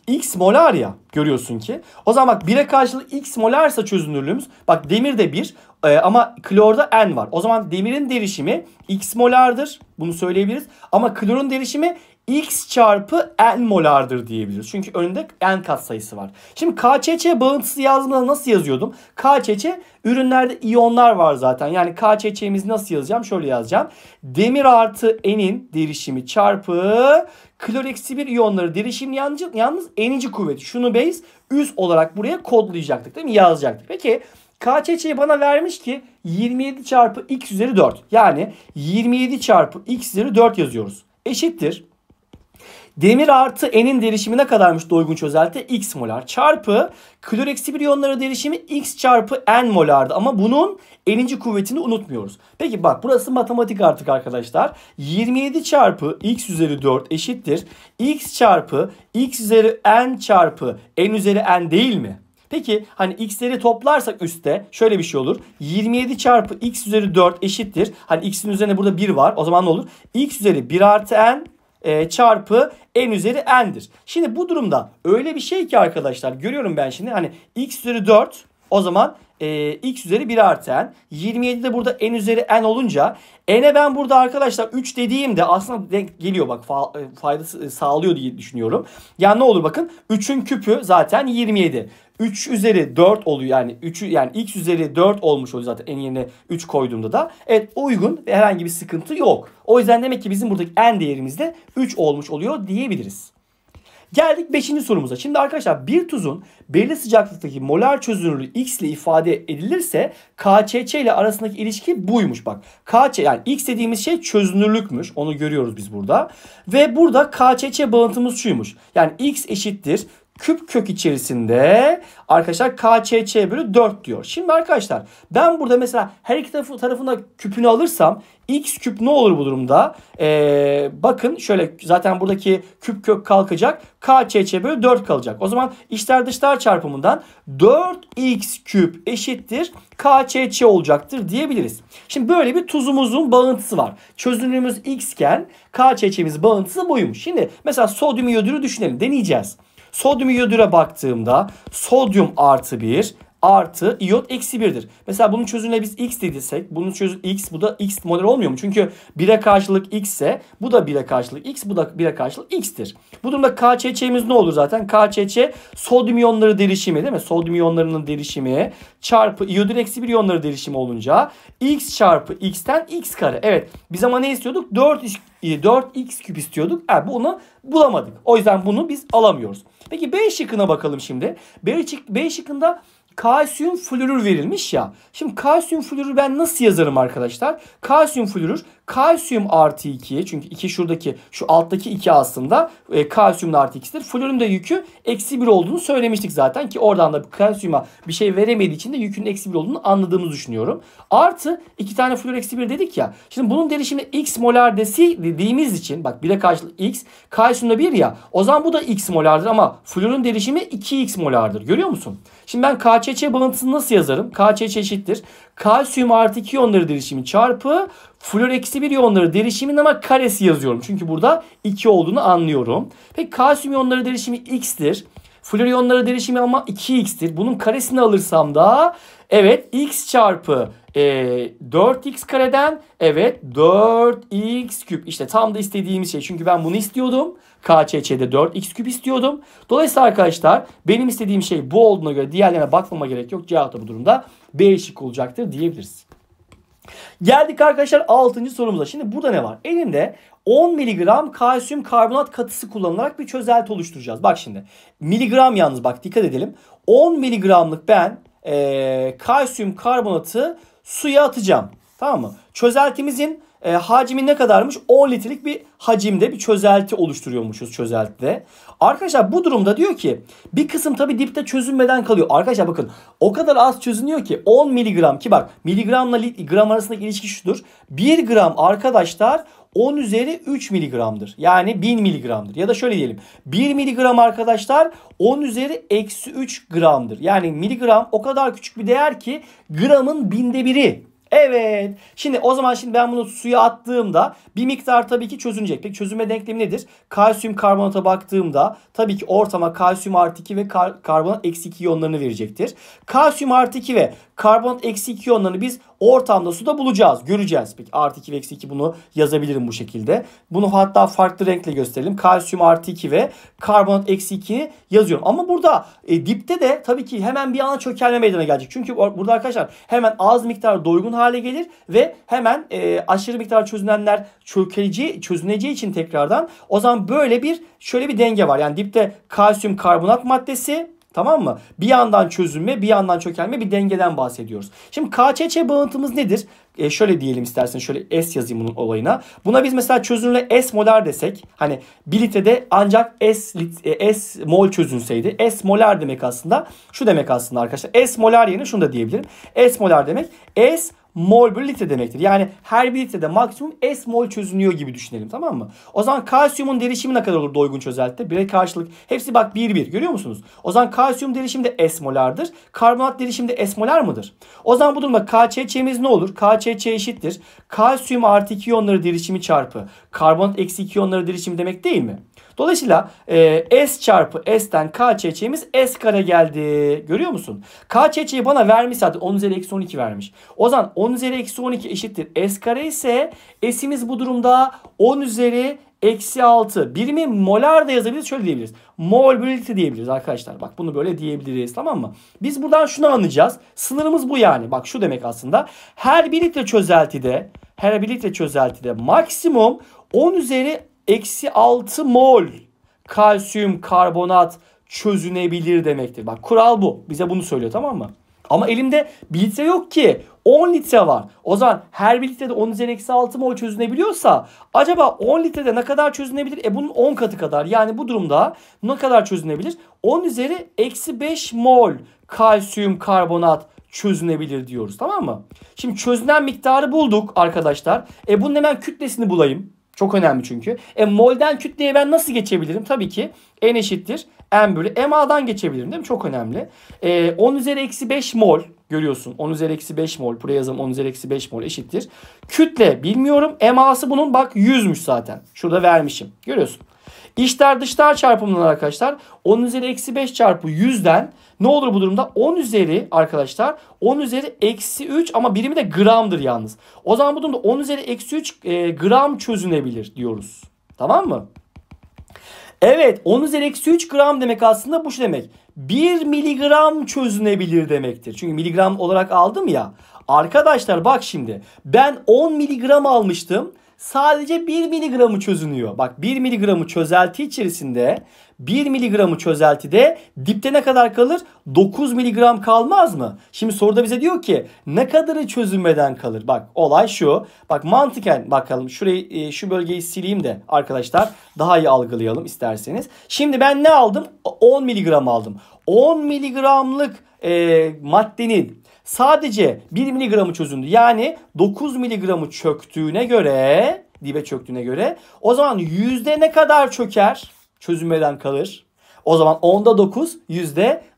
x molar ya görüyorsun ki. O zaman bak 1'e karşılık x molarsa çözünürlüğümüz. Bak demir de 1 e, ama klorda n var. O zaman demirin derişimi x molardır. Bunu söyleyebiliriz. Ama klorun derişimi x çarpı n molardır diyebiliriz. Çünkü önünde n katsayısı var. Şimdi KÇÇ bağıntısı yazmada nasıl yazıyordum? KÇÇ ürünlerde iyonlar var zaten. Yani KÇÇ'mizi nasıl yazacağım? Şöyle yazacağım. Demir artı n'in derişimi çarpı klor bir iyonları derişim yalnız, yalnız enici kuvveti Şunu base üst olarak buraya kodlayacaktık değil mi? Yazacaktık. Peki KÇÇ'yi bana vermiş ki 27 çarpı x üzeri 4. Yani 27 çarpı x üzeri 4 yazıyoruz. Eşittir Demir artı enin derişimi ne kadarmış doygun çözelti? X molar çarpı klor eksi bir iyonları derişimi X çarpı N molardı. Ama bunun eninci kuvvetini unutmuyoruz. Peki bak burası matematik artık arkadaşlar. 27 çarpı X üzeri 4 eşittir. X çarpı X üzeri N çarpı N üzeri N değil mi? Peki hani x'leri toplarsak üstte şöyle bir şey olur. 27 çarpı x üzeri 4 eşittir. Hani x'in üzerine burada 1 var. O zaman ne olur? x üzeri 1 artı n e, çarpı n üzeri n'dir. Şimdi bu durumda öyle bir şey ki arkadaşlar görüyorum ben şimdi hani x üzeri 4 o zaman e, x üzeri 1 artı n. 27 de burada n üzeri n olunca n'e ben burada arkadaşlar 3 dediğimde aslında denk geliyor bak fa e, faydası e, sağlıyor diye düşünüyorum. Yani ne olur bakın 3'ün küpü zaten 27. 3 üzeri 4 oluyor yani 3 yani x üzeri 4 olmuş oluyor zaten en yerine 3 koyduğumda da. Evet uygun ve herhangi bir sıkıntı yok. O yüzden demek ki bizim buradaki n değerimiz de 3 olmuş oluyor diyebiliriz. Geldik 5. sorumuza. Şimdi arkadaşlar bir tuzun belirli sıcaklıktaki molar çözünürlüğü x ile ifade edilirse KcC ile arasındaki ilişki buymuş bak. Kc yani x dediğimiz şey çözünürlükmüş. Onu görüyoruz biz burada. Ve burada KcC bağıntımız şuymuş. Yani x eşittir küp kök içerisinde arkadaşlar KÇÇ bölü 4 diyor. Şimdi arkadaşlar ben burada mesela her iki tarafı, tarafına küpünü alırsam x küp ne olur bu durumda? Ee, bakın şöyle zaten buradaki küp kök kalkacak. KÇÇ bölü 4 kalacak. O zaman içler dışlar çarpımından 4x küp eşittir KÇÇ olacaktır diyebiliriz. Şimdi böyle bir tuzumuzun bağıntısı var. Çözünürlüğümüz x iken KÇÇ'miz bağıntısı buymuş. Şimdi mesela sodyum iyodürü düşünelim. Deneyeceğiz. Sodyum iyodüre baktığımda sodyum artı 1, artı iot eksi 1'dir. Mesela bunun çözümüne biz x dediysek bunun çözüm x bu da x model olmuyor mu? Çünkü 1'e karşılık x ise bu da 1'e karşılık x bu da 1'e karşılık x'tir. Bu durumda KÇÇ'miz ne olur zaten? KÇÇ sodyum iyonları derişimi değil mi? Sodyum iyonlarının derişimi çarpı iodür eksi 1 iyonları derişimi olunca x çarpı x'ten x kare. Evet biz ama ne istiyorduk? 4 4x e, küp istiyorduk. E bu onu bulamadık. O yüzden bunu biz alamıyoruz. Peki B şıkkına bakalım şimdi. B, şık, B şıkkında kalsiyum florür verilmiş ya. Şimdi kalsiyum florür ben nasıl yazarım arkadaşlar? Kalsiyum florür Kalsiyum artı 2'ye çünkü 2 şuradaki şu alttaki 2 aslında e, kalsiyumun artı 2'sidir. Florun da yükü eksi 1 olduğunu söylemiştik zaten ki oradan da kalsiyuma bir şey veremediği için de yükünün eksi 1 olduğunu anladığımızı düşünüyorum. Artı 2 tane flor eksi 1 dedik ya. Şimdi bunun derişimi x molar desi dediğimiz için bak 1'e karşılık x kalsiyumda 1 ya. O zaman bu da x molardır ama florun derişimi 2x molardır. Görüyor musun? Şimdi ben KÇÇ bağıntısını nasıl yazarım? KÇÇ eşittir kalsiyum artı 2 yonları derişimi çarpı flor eksi 1 yonları derişimin ama karesi yazıyorum. Çünkü burada 2 olduğunu anlıyorum. Peki kalsiyum yonları derişimi x'tir. Flor yonları derişimi ama 2x'tir. Bunun karesini alırsam da evet x çarpı e, 4x kareden evet 4x küp. İşte tam da istediğimiz şey. Çünkü ben bunu istiyordum. KÇÇ'de 4x küp istiyordum. Dolayısıyla arkadaşlar benim istediğim şey bu olduğuna göre diğerlerine bakmama gerek yok. Cevap da bu durumda değişik olacaktır diyebiliriz. Geldik arkadaşlar 6. sorumuza. Şimdi burada ne var? Elimde 10 miligram kalsiyum karbonat katısı kullanılarak bir çözelti oluşturacağız. Bak şimdi miligram yalnız bak dikkat edelim. 10 miligramlık ben e, kalsiyum karbonatı suya atacağım. Tamam mı? Çözeltimizin e, hacmi ne kadarmış? 10 litrelik bir hacimde bir çözelti oluşturuyormuşuz çözeltide. Arkadaşlar bu durumda diyor ki bir kısım tabi dipte çözünmeden kalıyor. Arkadaşlar bakın o kadar az çözünüyor ki 10 miligram ki bak miligramla gram arasındaki ilişki şudur. 1 gram arkadaşlar 10 üzeri 3 miligramdır. Yani 1000 miligramdır. Ya da şöyle diyelim. 1 miligram arkadaşlar 10 üzeri eksi 3 gramdır. Yani miligram o kadar küçük bir değer ki gramın binde biri. Evet. Şimdi o zaman şimdi ben bunu suya attığımda bir miktar tabii ki çözünecek. Peki çözünme denklemi nedir? Kalsiyum karbonata baktığımda tabii ki ortama kalsiyum artı 2 ve kar karbonat eksi 2 iyonlarını verecektir. Kalsiyum artı 2 ve karbonat eksi 2 iyonlarını biz ortamda suda bulacağız. Göreceğiz. Peki artı 2 ve eksi 2 bunu yazabilirim bu şekilde. Bunu hatta farklı renkle gösterelim. Kalsiyum artı 2 ve karbonat eksi 2 yazıyorum. Ama burada e, dipte de tabii ki hemen bir ana çökerme meydana gelecek. Çünkü burada arkadaşlar hemen az miktar doygun hale gelir ve hemen e, aşırı miktar çözünenler çökeceği, çözüneceği için tekrardan o zaman böyle bir şöyle bir denge var. Yani dipte kalsiyum karbonat maddesi Tamam mı? Bir yandan çözünme, bir yandan çökelme, bir dengeden bahsediyoruz. Şimdi KÇÇ bağıntımız nedir? E şöyle diyelim istersen şöyle S yazayım bunun olayına. Buna biz mesela çözünürlüğe S molar desek hani 1 litrede ancak S, e, S mol çözünseydi. S molar demek aslında şu demek aslında arkadaşlar. S molar yerine şunu da diyebilirim. S molar demek S mol bölü litre demektir. Yani her bir litrede maksimum S mol çözünüyor gibi düşünelim tamam mı? O zaman kalsiyumun derişimi ne kadar olur doygun çözeltide 1'e karşılık. Hepsi bak 1 1 görüyor musunuz? O zaman kalsiyum derişimi de S molardır. Karbonat derişimi de S molar mıdır? O zaman bu durumda KÇÇ'miz ne olur? KÇÇ eşittir. Kalsiyum artı 2 iyonları derişimi çarpı. Karbonat eksi 2 iyonları derişimi demek değil mi? Dolayısıyla e, S çarpı S'ten K çeçeğimiz S kare geldi. Görüyor musun? K çeçeği bana vermiş zaten 10 üzeri eksi 12 vermiş. O zaman 10 üzeri eksi 12 eşittir. S kare ise S'imiz bu durumda 10 üzeri eksi 6 birimi molar da yazabiliriz şöyle diyebiliriz. Mol bölü diyebiliriz arkadaşlar. Bak bunu böyle diyebiliriz tamam mı? Biz buradan şunu anlayacağız. Sınırımız bu yani. Bak şu demek aslında. Her bir litre çözeltide her bir litre çözeltide maksimum 10 üzeri eksi 6 mol kalsiyum karbonat çözünebilir demektir. Bak kural bu. Bize bunu söylüyor tamam mı? Ama elimde 1 litre yok ki. 10 litre var. O zaman her 1 litrede 10 üzeri eksi 6 mol çözünebiliyorsa acaba 10 litrede ne kadar çözünebilir? E bunun 10 katı kadar. Yani bu durumda ne kadar çözünebilir? 10 üzeri eksi 5 mol kalsiyum karbonat çözünebilir diyoruz. Tamam mı? Şimdi çözünen miktarı bulduk arkadaşlar. E bunun hemen kütlesini bulayım. Çok önemli çünkü. E mol'den kütleye ben nasıl geçebilirim? Tabii ki n eşittir m bölü e, ma'dan geçebilirim değil mi? Çok önemli. E, 10 üzeri eksi 5 mol görüyorsun. 10 üzeri eksi 5 mol. Buraya yazalım 10 üzeri eksi 5 mol eşittir. Kütle bilmiyorum. MA'sı bunun bak 100'müş zaten. Şurada vermişim. Görüyorsun. İçler dışlar çarpımından arkadaşlar 10 üzeri eksi 5 çarpı 100'den ne olur bu durumda? 10 üzeri arkadaşlar 10 üzeri eksi 3 ama birimi de gramdır yalnız. O zaman bu durumda 10 üzeri eksi 3 e, gram çözünebilir diyoruz. Tamam mı? Evet 10 üzeri eksi 3 gram demek aslında bu şu demek. 1 miligram çözünebilir demektir. Çünkü miligram olarak aldım ya. Arkadaşlar bak şimdi ben 10 miligram almıştım. Sadece 1 miligramı çözünüyor. Bak 1 miligramı çözelti içerisinde 1 miligramı çözeltide dipte ne kadar kalır? 9 miligram kalmaz mı? Şimdi soruda bize diyor ki ne kadarı çözülmeden kalır? Bak olay şu. Bak mantıken bakalım şurayı e, şu bölgeyi sileyim de arkadaşlar daha iyi algılayalım isterseniz. Şimdi ben ne aldım? 10 miligram aldım. 10 miligramlık e, maddenin sadece 1 miligramı çözündü. Yani 9 miligramı çöktüğüne göre dibe çöktüğüne göre o zaman yüzde ne kadar çöker? çözünmeden kalır. O zaman 10'da 9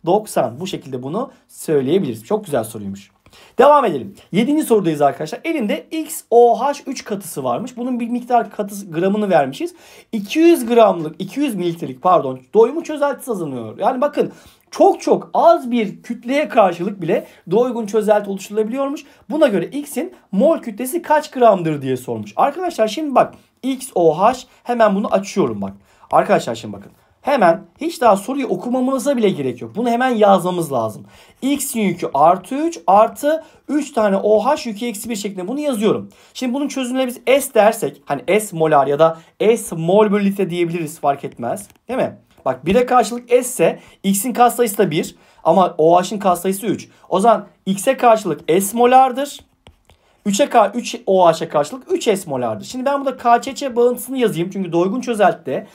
%90. Bu şekilde bunu söyleyebiliriz. Çok güzel soruymuş. Devam edelim. 7. sorudayız arkadaşlar. Elinde XOH 3 katısı varmış. Bunun bir miktar katısı gramını vermişiz. 200 gramlık 200 mililitrelik pardon doyumu çözelti hazırlanıyor. Yani bakın çok çok az bir kütleye karşılık bile doygun çözelti oluşturulabiliyormuş. Buna göre X'in mol kütlesi kaç gramdır diye sormuş. Arkadaşlar şimdi bak XOH hemen bunu açıyorum bak. Arkadaşlar şimdi bakın. Hemen hiç daha soruyu okumamıza bile gerek yok. Bunu hemen yazmamız lazım. X yükü artı 3 artı 3 tane OH yükü eksi 1 şeklinde bunu yazıyorum. Şimdi bunun çözümüne biz S dersek hani S molar ya da S mol bölü litre diyebiliriz fark etmez. Değil mi? Bak 1'e karşılık S ise X'in katsayısı da 1 ama OH'ın katsayısı 3. O zaman X'e karşılık S molardır. 3'e K 3 OH'a karşılık 3 S molardır. Şimdi ben burada KÇÇ bağıntısını yazayım. Çünkü doygun çözeltide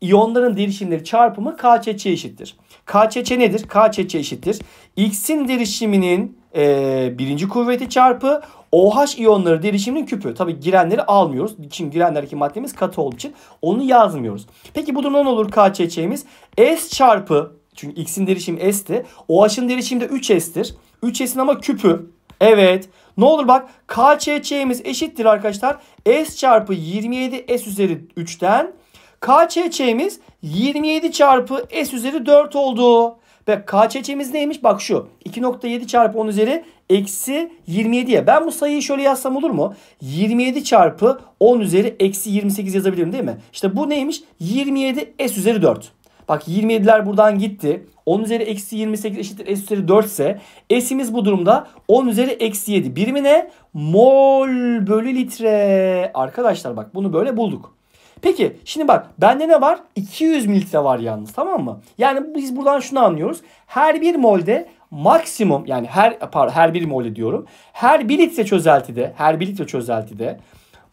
İyonların derişimleri çarpımı KÇÇ eşittir. KÇÇ nedir? KÇÇ eşittir. X'in derişiminin e, birinci kuvveti çarpı OH iyonları derişiminin küpü. Tabi girenleri almıyoruz. Çünkü girenlerdeki maddemiz katı olduğu için onu yazmıyoruz. Peki bu durumda ne olur KÇÇ'miz? S çarpı çünkü X'in derişimi S'ti. OH'ın derişimi de 3S'tir. 3S'in ama küpü. Evet. Ne olur bak KÇÇ'miz eşittir arkadaşlar. S çarpı 27S üzeri 3'ten KÇÇ'miz 27 çarpı S üzeri 4 oldu. Ve KÇÇ'miz neymiş? Bak şu 2.7 çarpı 10 üzeri eksi 27 27'ye. Ben bu sayıyı şöyle yazsam olur mu? 27 çarpı 10 üzeri eksi 28 yazabilirim değil mi? İşte bu neymiş? 27 S üzeri 4. Bak 27'ler buradan gitti. 10 üzeri eksi 28 eşittir S üzeri 4 ise S'imiz bu durumda 10 üzeri eksi 7. Birimi ne? Mol bölü litre. Arkadaşlar bak bunu böyle bulduk. Peki şimdi bak bende ne var? 200 mililitre var yalnız tamam mı? Yani biz buradan şunu anlıyoruz. Her bir molde maksimum yani her pardon, her bir molde diyorum. Her bir litre çözeltide her bir litre çözeltide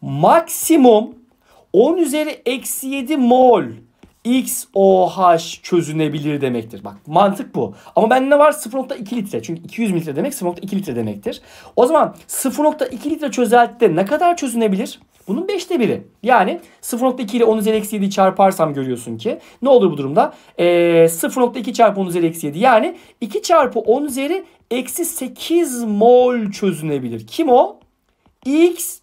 maksimum 10 üzeri eksi 7 mol XOH çözünebilir demektir. Bak mantık bu. Ama bende ne var? 0.2 litre. Çünkü 200 mililitre demek 0.2 litre demektir. O zaman 0.2 litre çözeltide ne kadar çözünebilir? Bunun 5'te biri. Yani 0.2 ile 10 üzeri eksi 7'yi çarparsam görüyorsun ki ne olur bu durumda? E, ee, 0.2 çarpı 10 üzeri eksi 7 yani 2 çarpı 10 üzeri eksi 8 mol çözünebilir. Kim o? X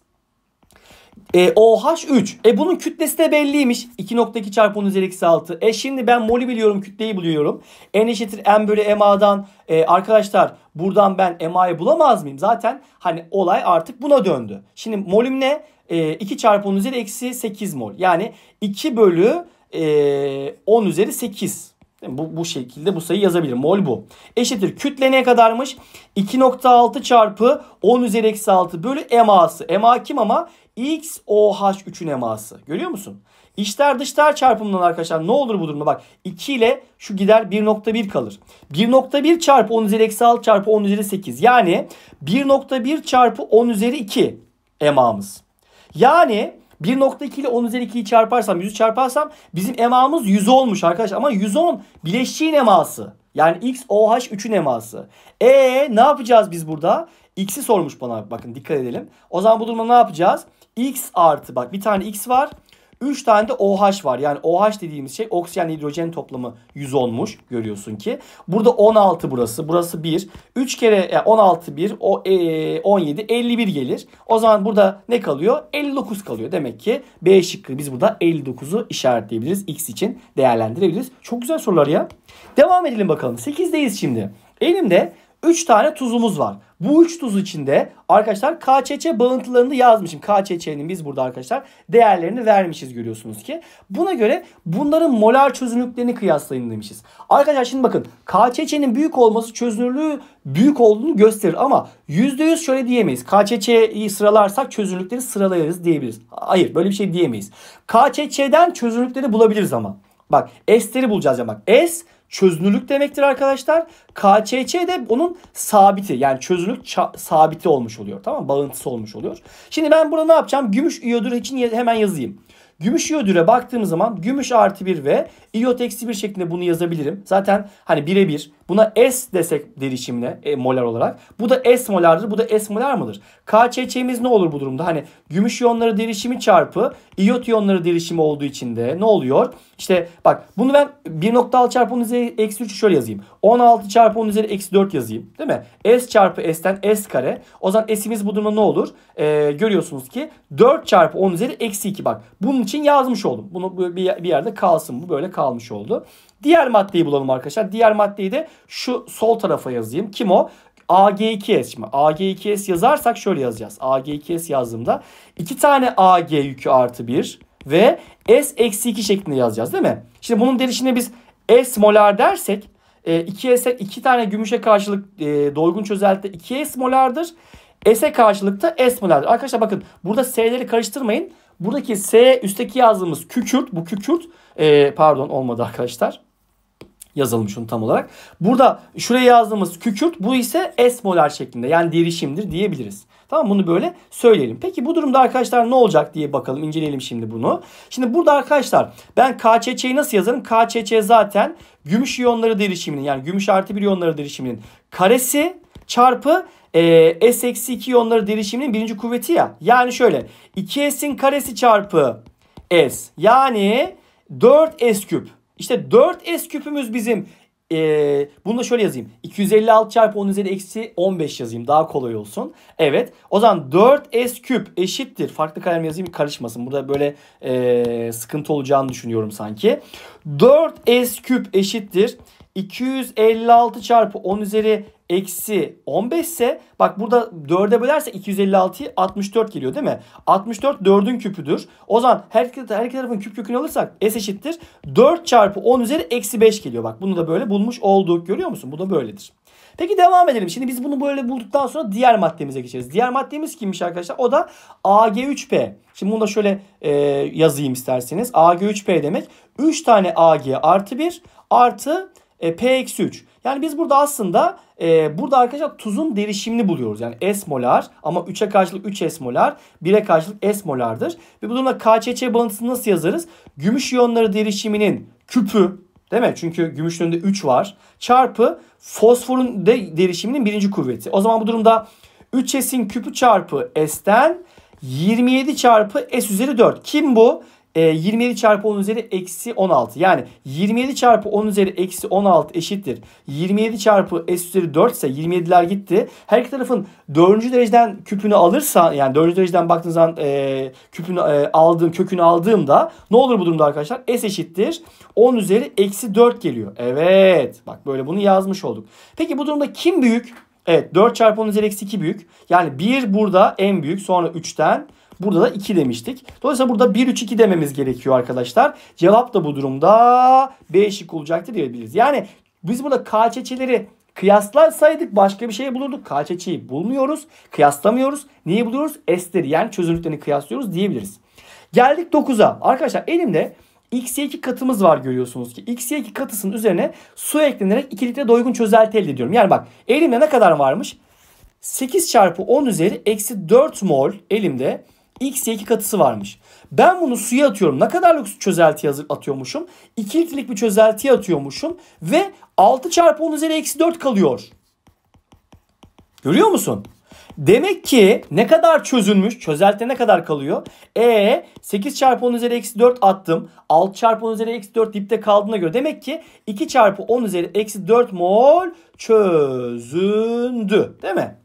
e, OH3. E bunun kütlesi de belliymiş. 2.2 çarpı 10 üzeri eksi 6. E şimdi ben molü biliyorum kütleyi buluyorum. N eşittir M bölü MA'dan. E, arkadaşlar buradan ben MA'yı bulamaz mıyım? Zaten hani olay artık buna döndü. Şimdi molüm ne? E, 2 çarpı 10 üzeri eksi 8 mol. Yani 2 bölü e, 10 üzeri 8 bu, bu şekilde bu sayı yazabilirim. Mol bu. Eşittir. Kütle ne kadarmış? 2.6 çarpı 10 üzeri eksi 6 bölü MA'sı. MA kim ama? XOH üçün eması. Görüyor musun? İçler dışlar çarpımından arkadaşlar ne olur bu durumda? Bak 2 ile şu gider 1.1 kalır. 1.1 çarpı 10 üzeri eksi 6 çarpı 10 üzeri 8. Yani 1.1 çarpı 10 üzeri 2 emamız. Yani 1.2 ile 10 üzeri 2'yi çarparsam 100'ü çarparsam bizim emamız 100 olmuş arkadaşlar. Ama 110 bileşiğin eması. Yani x OH 3'ün eması. E ne yapacağız biz burada? X'i sormuş bana bakın dikkat edelim. O zaman bu durumda ne yapacağız? X artı bak bir tane X var. 3 tane de OH var. Yani OH dediğimiz şey oksijen hidrojen toplamı 110'muş görüyorsun ki. Burada 16 burası. Burası 1. 3 kere yani 16 1 o e, 17 51 gelir. O zaman burada ne kalıyor? 59 kalıyor. Demek ki B şıkkı biz burada 59'u işaretleyebiliriz. X için değerlendirebiliriz. Çok güzel sorular ya. Devam edelim bakalım. 8'deyiz şimdi. Elimde 3 tane tuzumuz var. Bu 3 tuz içinde arkadaşlar KÇÇ bağıntılarını yazmışım. KÇÇ'nin biz burada arkadaşlar değerlerini vermişiz görüyorsunuz ki. Buna göre bunların molar çözünürlüklerini kıyaslayın demişiz. Arkadaşlar şimdi bakın KÇÇ'nin büyük olması çözünürlüğü büyük olduğunu gösterir ama %100 şöyle diyemeyiz. KÇÇ'yi sıralarsak çözünürlükleri sıralayarız diyebiliriz. Hayır böyle bir şey diyemeyiz. KÇÇ'den çözünürlükleri bulabiliriz ama. Bak S'leri bulacağız ya bak. S çözünürlük demektir arkadaşlar. KÇÇ de onun sabiti yani çözünürlük sabiti olmuş oluyor. Tamam mı? Bağıntısı olmuş oluyor. Şimdi ben burada ne yapacağım? Gümüş iyodür için hemen yazayım. Gümüş iyodüre baktığım zaman gümüş artı 1 ve iyot eksi 1 şeklinde bunu yazabilirim. Zaten hani birebir buna S desek derişimle e, molar olarak. Bu da S molardır. Bu da S molar mıdır? KÇÇ'miz ne olur bu durumda? Hani gümüş iyonları derişimi çarpı iyot iyonları derişimi olduğu için de ne oluyor? İşte bak bunu ben 1.6 çarpı 10 üzeri eksi 3'ü şöyle yazayım. 16 çarpı 10 üzeri eksi 4 yazayım. Değil mi? S çarpı S'ten S kare. O zaman S'imiz bu durumda ne olur? Ee, görüyorsunuz ki 4 çarpı 10 üzeri eksi 2 bak. Bunun için yazmış oldum. Bunu bir yerde kalsın bu böyle kalmış oldu. Diğer maddeyi bulalım arkadaşlar. Diğer maddeyi de şu sol tarafa yazayım. Kim o? AG2S. Şimdi AG2S yazarsak şöyle yazacağız. AG2S yazdığımda iki tane AG yükü artı 1 ve S eksi 2 şeklinde yazacağız değil mi? Şimdi bunun derişine biz S molar dersek 2S'e 2 tane gümüşe karşılık e, doygun çözeltide 2S molardır. S'e karşılık da S molardır. Arkadaşlar bakın burada S'leri karıştırmayın. Buradaki S üstteki yazdığımız kükürt. Bu kükürt e, pardon olmadı arkadaşlar. Yazalım şunu tam olarak. Burada şuraya yazdığımız kükürt bu ise S molar şeklinde yani derişimdir diyebiliriz. Tamam bunu böyle söyleyelim. Peki bu durumda arkadaşlar ne olacak diye bakalım inceleyelim şimdi bunu. Şimdi burada arkadaşlar ben KÇÇ'yi nasıl yazarım? KÇÇ zaten gümüş iyonları derişiminin yani gümüş artı bir iyonları derişiminin karesi çarpı e, S-2 iyonları derişiminin birinci kuvveti ya. Yani şöyle 2S'in karesi çarpı S. Yani 4S küp. İşte 4S küpümüz bizim ee, bunu da şöyle yazayım. 256 çarpı 10 üzeri eksi 15 yazayım. Daha kolay olsun. Evet. O zaman 4S küp eşittir. Farklı kalem yazayım karışmasın. Burada böyle ee, sıkıntı olacağını düşünüyorum sanki. 4S küp eşittir. 256 çarpı 10 üzeri eksi 15 ise bak burada 4'e bölerse 256'yı 64 geliyor değil mi? 64 4'ün küpüdür. O zaman her, her iki tarafın küp kökünü alırsak s eşittir. 4 çarpı 10 üzeri eksi 5 geliyor. Bak bunu da böyle bulmuş olduk. Görüyor musun? Bu da böyledir. Peki devam edelim. Şimdi biz bunu böyle bulduktan sonra diğer maddemize geçeriz. Diğer maddemiz kimmiş arkadaşlar? O da AG3P. Şimdi bunu da şöyle e, yazayım isterseniz. AG3P demek 3 tane AG artı 1 artı e, P 3. Yani biz burada aslında e, burada arkadaşlar tuzun derişimini buluyoruz. Yani S molar ama 3'e karşılık 3 S molar, 1'e karşılık S molardır. Ve bu durumda KÇÇ bağıntısını nasıl yazarız? Gümüş iyonları derişiminin küpü Değil mi? Çünkü gümüşün önünde 3 var. Çarpı fosforun de derişiminin birinci kuvveti. O zaman bu durumda 3S'in küpü çarpı S'ten 27 çarpı S üzeri 4. Kim bu? e, ee, 27 çarpı 10 üzeri eksi 16. Yani 27 çarpı 10 üzeri eksi 16 eşittir. 27 çarpı s üzeri 4 ise 27'ler gitti. Her iki tarafın 4. dereceden küpünü alırsa yani 4. dereceden baktığınız zaman e, küpünü e, aldığım kökünü aldığımda ne olur bu durumda arkadaşlar? S eşittir. 10 üzeri eksi 4 geliyor. Evet. Bak böyle bunu yazmış olduk. Peki bu durumda kim büyük? Evet 4 çarpı 10 üzeri eksi 2 büyük. Yani 1 burada en büyük sonra 3'ten Burada da 2 demiştik. Dolayısıyla burada 1, 3, 2 dememiz gerekiyor arkadaşlar. Cevap da bu durumda B şık olacaktır diyebiliriz. Yani biz burada KÇÇ'leri kıyaslasaydık başka bir şey bulurduk. KÇÇ'yi bulmuyoruz, kıyaslamıyoruz. Niye buluyoruz? S'leri yani çözünürlüklerini kıyaslıyoruz diyebiliriz. Geldik 9'a. Arkadaşlar elimde X2 katımız var görüyorsunuz ki. X2 katısının üzerine su eklenerek 2 litre doygun çözelti elde ediyorum. Yani bak elimde ne kadar varmış? 8 çarpı 10 üzeri eksi 4 mol elimde x'ye 2 katısı varmış. Ben bunu suya atıyorum. Ne kadar lüks çözeltiye atıyormuşum? 2 litrelik bir çözelti atıyormuşum. Ve 6 çarpı 10 üzeri eksi 4 kalıyor. Görüyor musun? Demek ki ne kadar çözülmüş? çözelti ne kadar kalıyor? E 8 çarpı 10 üzeri eksi 4 attım. 6 çarpı 10 üzeri eksi 4 dipte kaldığına göre. Demek ki 2 çarpı 10 üzeri eksi 4 mol çözündü. Değil mi?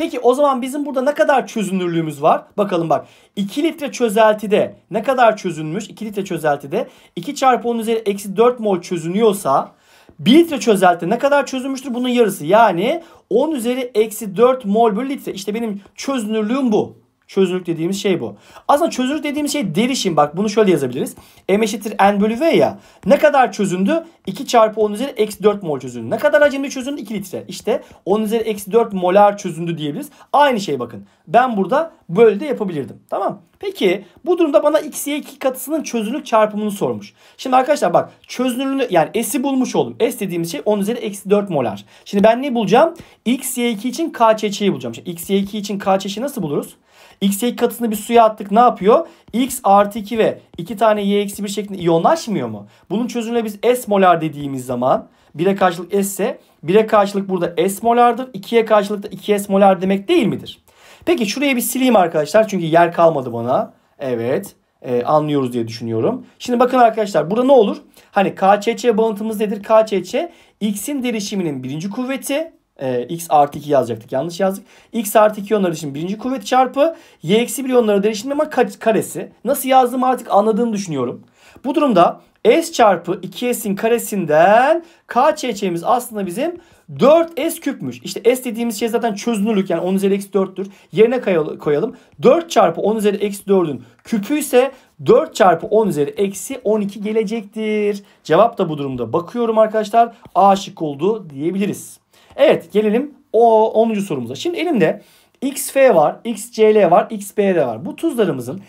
Peki o zaman bizim burada ne kadar çözünürlüğümüz var? Bakalım bak 2 litre çözeltide ne kadar çözünmüş? 2 litre çözeltide 2 çarpı 10 üzeri eksi 4 mol çözünüyorsa 1 litre çözeltide ne kadar çözünmüştür Bunun yarısı yani 10 üzeri eksi 4 mol bölü litre. İşte benim çözünürlüğüm bu. Çözünürlük dediğimiz şey bu. Aslında çözünürlük dediğimiz şey derişim. Bak bunu şöyle yazabiliriz. M eşittir N bölü V ya. Ne kadar çözündü? 2 çarpı 10 üzeri eksi 4 mol çözündü. Ne kadar hacimli çözündü? 2 litre. İşte 10 üzeri eksi 4 molar çözündü diyebiliriz. Aynı şey bakın. Ben burada böyle de yapabilirdim. Tamam Peki bu durumda bana x'ye 2 katısının çözünürlük çarpımını sormuş. Şimdi arkadaşlar bak çözünürlüğünü yani s'i bulmuş oldum. S dediğimiz şey 10 üzeri eksi 4 molar. Şimdi ben ne bulacağım? x, y2 için k çeşeyi bulacağım. Şimdi x, y2 için k çeşeyi nasıl buluruz? X y katını bir suya attık ne yapıyor? X artı 2 ve 2 tane y eksi 1 şeklinde iyonlaşmıyor mu? Bunun çözümüne biz S molar dediğimiz zaman 1'e karşılık S ise 1'e karşılık burada S molardır. 2'ye karşılık da 2S molar demek değil midir? Peki şuraya bir sileyim arkadaşlar çünkü yer kalmadı bana. Evet e, anlıyoruz diye düşünüyorum. Şimdi bakın arkadaşlar burada ne olur? Hani KÇÇ bağıntımız nedir? KÇÇ X'in derişiminin birinci kuvveti e, x artı 2 yazacaktık. Yanlış yazdık. x artı 2 onları için birinci kuvvet çarpı y eksi 1 onları derişim ama karesi. Nasıl yazdım artık anladığını düşünüyorum. Bu durumda s çarpı 2s'in karesinden k çeçeğimiz aslında bizim 4s küpmüş. İşte s dediğimiz şey zaten çözünürlük yani 10 üzeri eksi 4'tür. Yerine koyalım. 4 çarpı 10 üzeri eksi 4'ün küpü ise 4 çarpı 10 üzeri eksi 12 gelecektir. Cevap da bu durumda. Bakıyorum arkadaşlar A şık oldu diyebiliriz. Evet gelelim o 10. sorumuza. Şimdi elimde XF var, XCl var, XBD var. Bu tuzlarımızın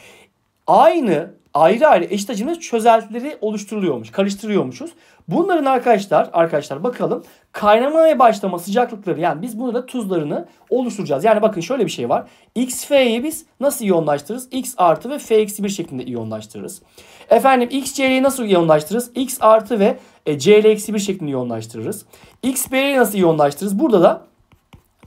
aynı ayrı ayrı eşit hacimde çözeltileri oluşturuluyormuş, karıştırıyormuşuz. Bunların arkadaşlar, arkadaşlar bakalım kaynamaya başlama sıcaklıkları yani biz bunu da tuzlarını oluşturacağız. Yani bakın şöyle bir şey var. XF'yi biz nasıl iyonlaştırırız? X artı ve F eksi 1 şeklinde iyonlaştırırız. Efendim XC'yi nasıl iyonlaştırırız? X artı ve e, C ile eksi 1 şeklinde iyonlaştırırız. X, B'ye nasıl iyonlaştırırız? Burada da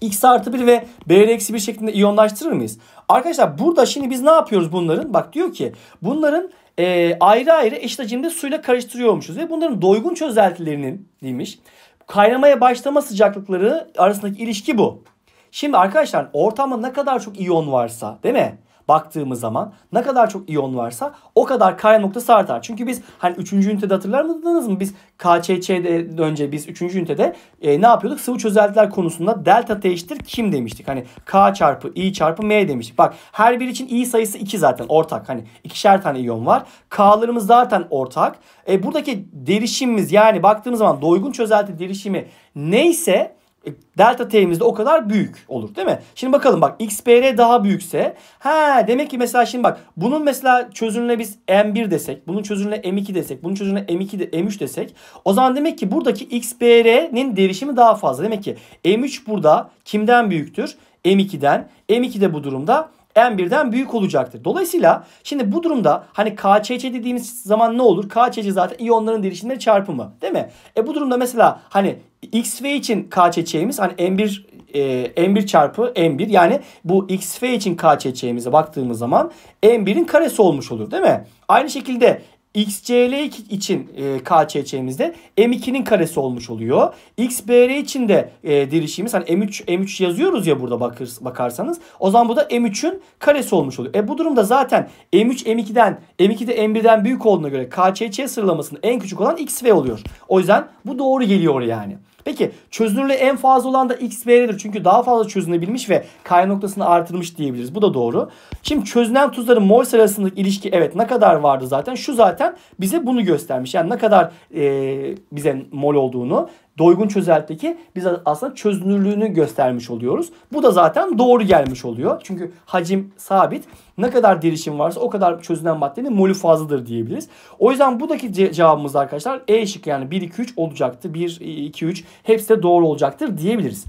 X artı 1 ve B ile eksi 1 şeklinde iyonlaştırır mıyız? Arkadaşlar burada şimdi biz ne yapıyoruz bunların? Bak diyor ki bunların e, ayrı ayrı eşit hacimde suyla karıştırıyormuşuz. Ve bunların doygun çözeltilerinin demiş kaynamaya başlama sıcaklıkları arasındaki ilişki bu. Şimdi arkadaşlar ortamda ne kadar çok iyon varsa değil mi? baktığımız zaman ne kadar çok iyon varsa o kadar K noktası artar. Çünkü biz hani 3. ünitede hatırlar mısınız mı? Biz KÇÇ'de önce biz 3. ünitede e, ne yapıyorduk? Sıvı çözeltiler konusunda delta T kim demiştik. Hani K çarpı I çarpı M demiştik. Bak her bir için I sayısı 2 zaten ortak. Hani ikişer tane iyon var. K'larımız zaten ortak. E, buradaki derişimimiz yani baktığımız zaman doygun çözelti derişimi neyse e, delta t'imiz de o kadar büyük olur değil mi? Şimdi bakalım bak xpr daha büyükse ha demek ki mesela şimdi bak bunun mesela çözünürlüğüne biz m1 desek bunun çözünürlüğüne m2 desek bunun çözünürlüğüne m2 de, m3 desek o zaman demek ki buradaki xpr'nin derişimi daha fazla. Demek ki m3 burada kimden büyüktür? m2'den. m2 de bu durumda M1'den büyük olacaktır. Dolayısıyla şimdi bu durumda hani KÇC dediğimiz zaman ne olur? KÇC zaten iyonların derişimleri çarpımı değil mi? E bu durumda mesela hani XV için KÇC'miz hani M1 e, M1 çarpı M1 yani bu XV için KÇC'mize baktığımız zaman M1'in karesi olmuş olur değil mi? Aynı şekilde XCL için e, KÇÇ'mizde M2'nin karesi olmuş oluyor. XBR için de e, dirişimiz hani M3 M3 yazıyoruz ya burada bakır, bakarsanız. O zaman bu da M3'ün karesi olmuş oluyor. E bu durumda zaten M3 M2'den M2'de M1'den büyük olduğuna göre KÇÇ sıralamasının en küçük olan XV oluyor. O yüzden bu doğru geliyor yani. Peki çözünürlüğü en fazla olan da x verilir. Çünkü daha fazla çözünebilmiş ve kay noktasını artırmış diyebiliriz. Bu da doğru. Şimdi çözünen tuzların mol arasındaki ilişki evet ne kadar vardı zaten. Şu zaten bize bunu göstermiş. Yani ne kadar e, bize mol olduğunu doygun çözeltteki biz aslında çözünürlüğünü göstermiş oluyoruz. Bu da zaten doğru gelmiş oluyor. Çünkü hacim sabit. Ne kadar derişim varsa o kadar çözünen maddenin molü fazladır diyebiliriz. O yüzden buradaki ce- cevabımız arkadaşlar E şıkkı yani 1 2 3 olacaktı. 1 2 3 hepsi de doğru olacaktır diyebiliriz.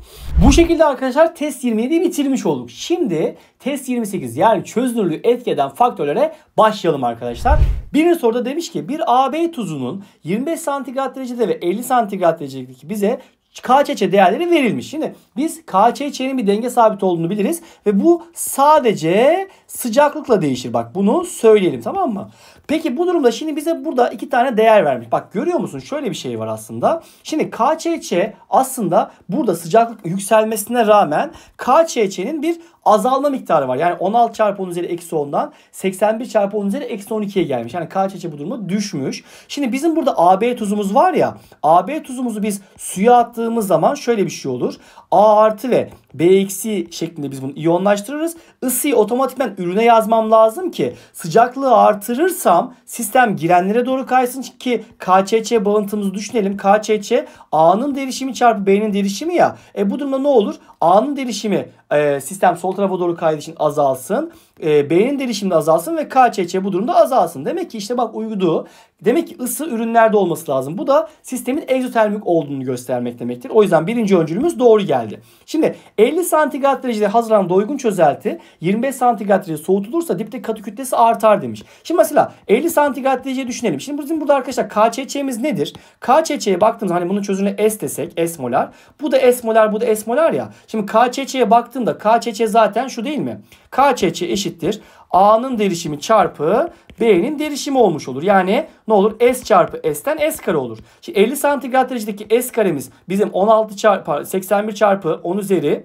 Bu şekilde arkadaşlar test 27'yi bitirmiş olduk. Şimdi test 28 yani çözünürlüğü etkeden faktörlere başlayalım arkadaşlar. Birinci soruda demiş ki bir AB tuzunun 25 santigrat derecede ve 50 santigrat derecedeki bize KÇÇ değerleri verilmiş. Şimdi biz KÇÇ'nin bir denge sabiti olduğunu biliriz ve bu sadece sıcaklıkla değişir. Bak bunu söyleyelim tamam mı? Peki bu durumda şimdi bize burada iki tane değer vermiş. Bak görüyor musun? Şöyle bir şey var aslında. Şimdi KÇÇ aslında burada sıcaklık yükselmesine rağmen KÇÇ'nin bir azalma miktarı var. Yani 16 çarpı 10 üzeri eksi 10'dan 81 çarpı 10 üzeri eksi 12'ye gelmiş. Yani KÇÇ bu duruma düşmüş. Şimdi bizim burada AB tuzumuz var ya. AB tuzumuzu biz suya attığımız yaptığımız zaman şöyle bir şey olur. A artı ve B eksi şeklinde biz bunu iyonlaştırırız. Isıyı otomatikman ürüne yazmam lazım ki sıcaklığı artırırsam sistem girenlere doğru kaysın ki KÇÇ bağıntımızı düşünelim. KÇÇ A'nın derişimi çarpı B'nin derişimi ya. E bu durumda ne olur? A'nın derişimi e, sistem sol tarafa doğru kaydığı için azalsın. E, ee, B'nin delişimde azalsın ve KÇÇ bu durumda azalsın. Demek ki işte bak uyudu. Demek ki ısı ürünlerde olması lazım. Bu da sistemin egzotermik olduğunu göstermek demektir. O yüzden birinci öncülümüz doğru geldi. Şimdi 50 santigrat derecede hazırlanan doygun çözelti 25 santigrat derecede soğutulursa dipteki katı kütlesi artar demiş. Şimdi mesela 50 santigrat derece düşünelim. Şimdi bizim burada arkadaşlar KÇÇ'miz nedir? KÇÇ'ye baktığımız hani bunun çözümüne S desek S molar. Bu da S molar bu da S molar ya. Şimdi KÇÇ'ye baktığımız baktığımda KÇÇ zaten şu değil mi? KÇÇ eşittir. A'nın derişimi çarpı B'nin derişimi olmuş olur. Yani ne olur? S çarpı S'ten S kare olur. Şimdi 50 santigrat derecedeki S karemiz bizim 16 çarpı 81 çarpı 10 üzeri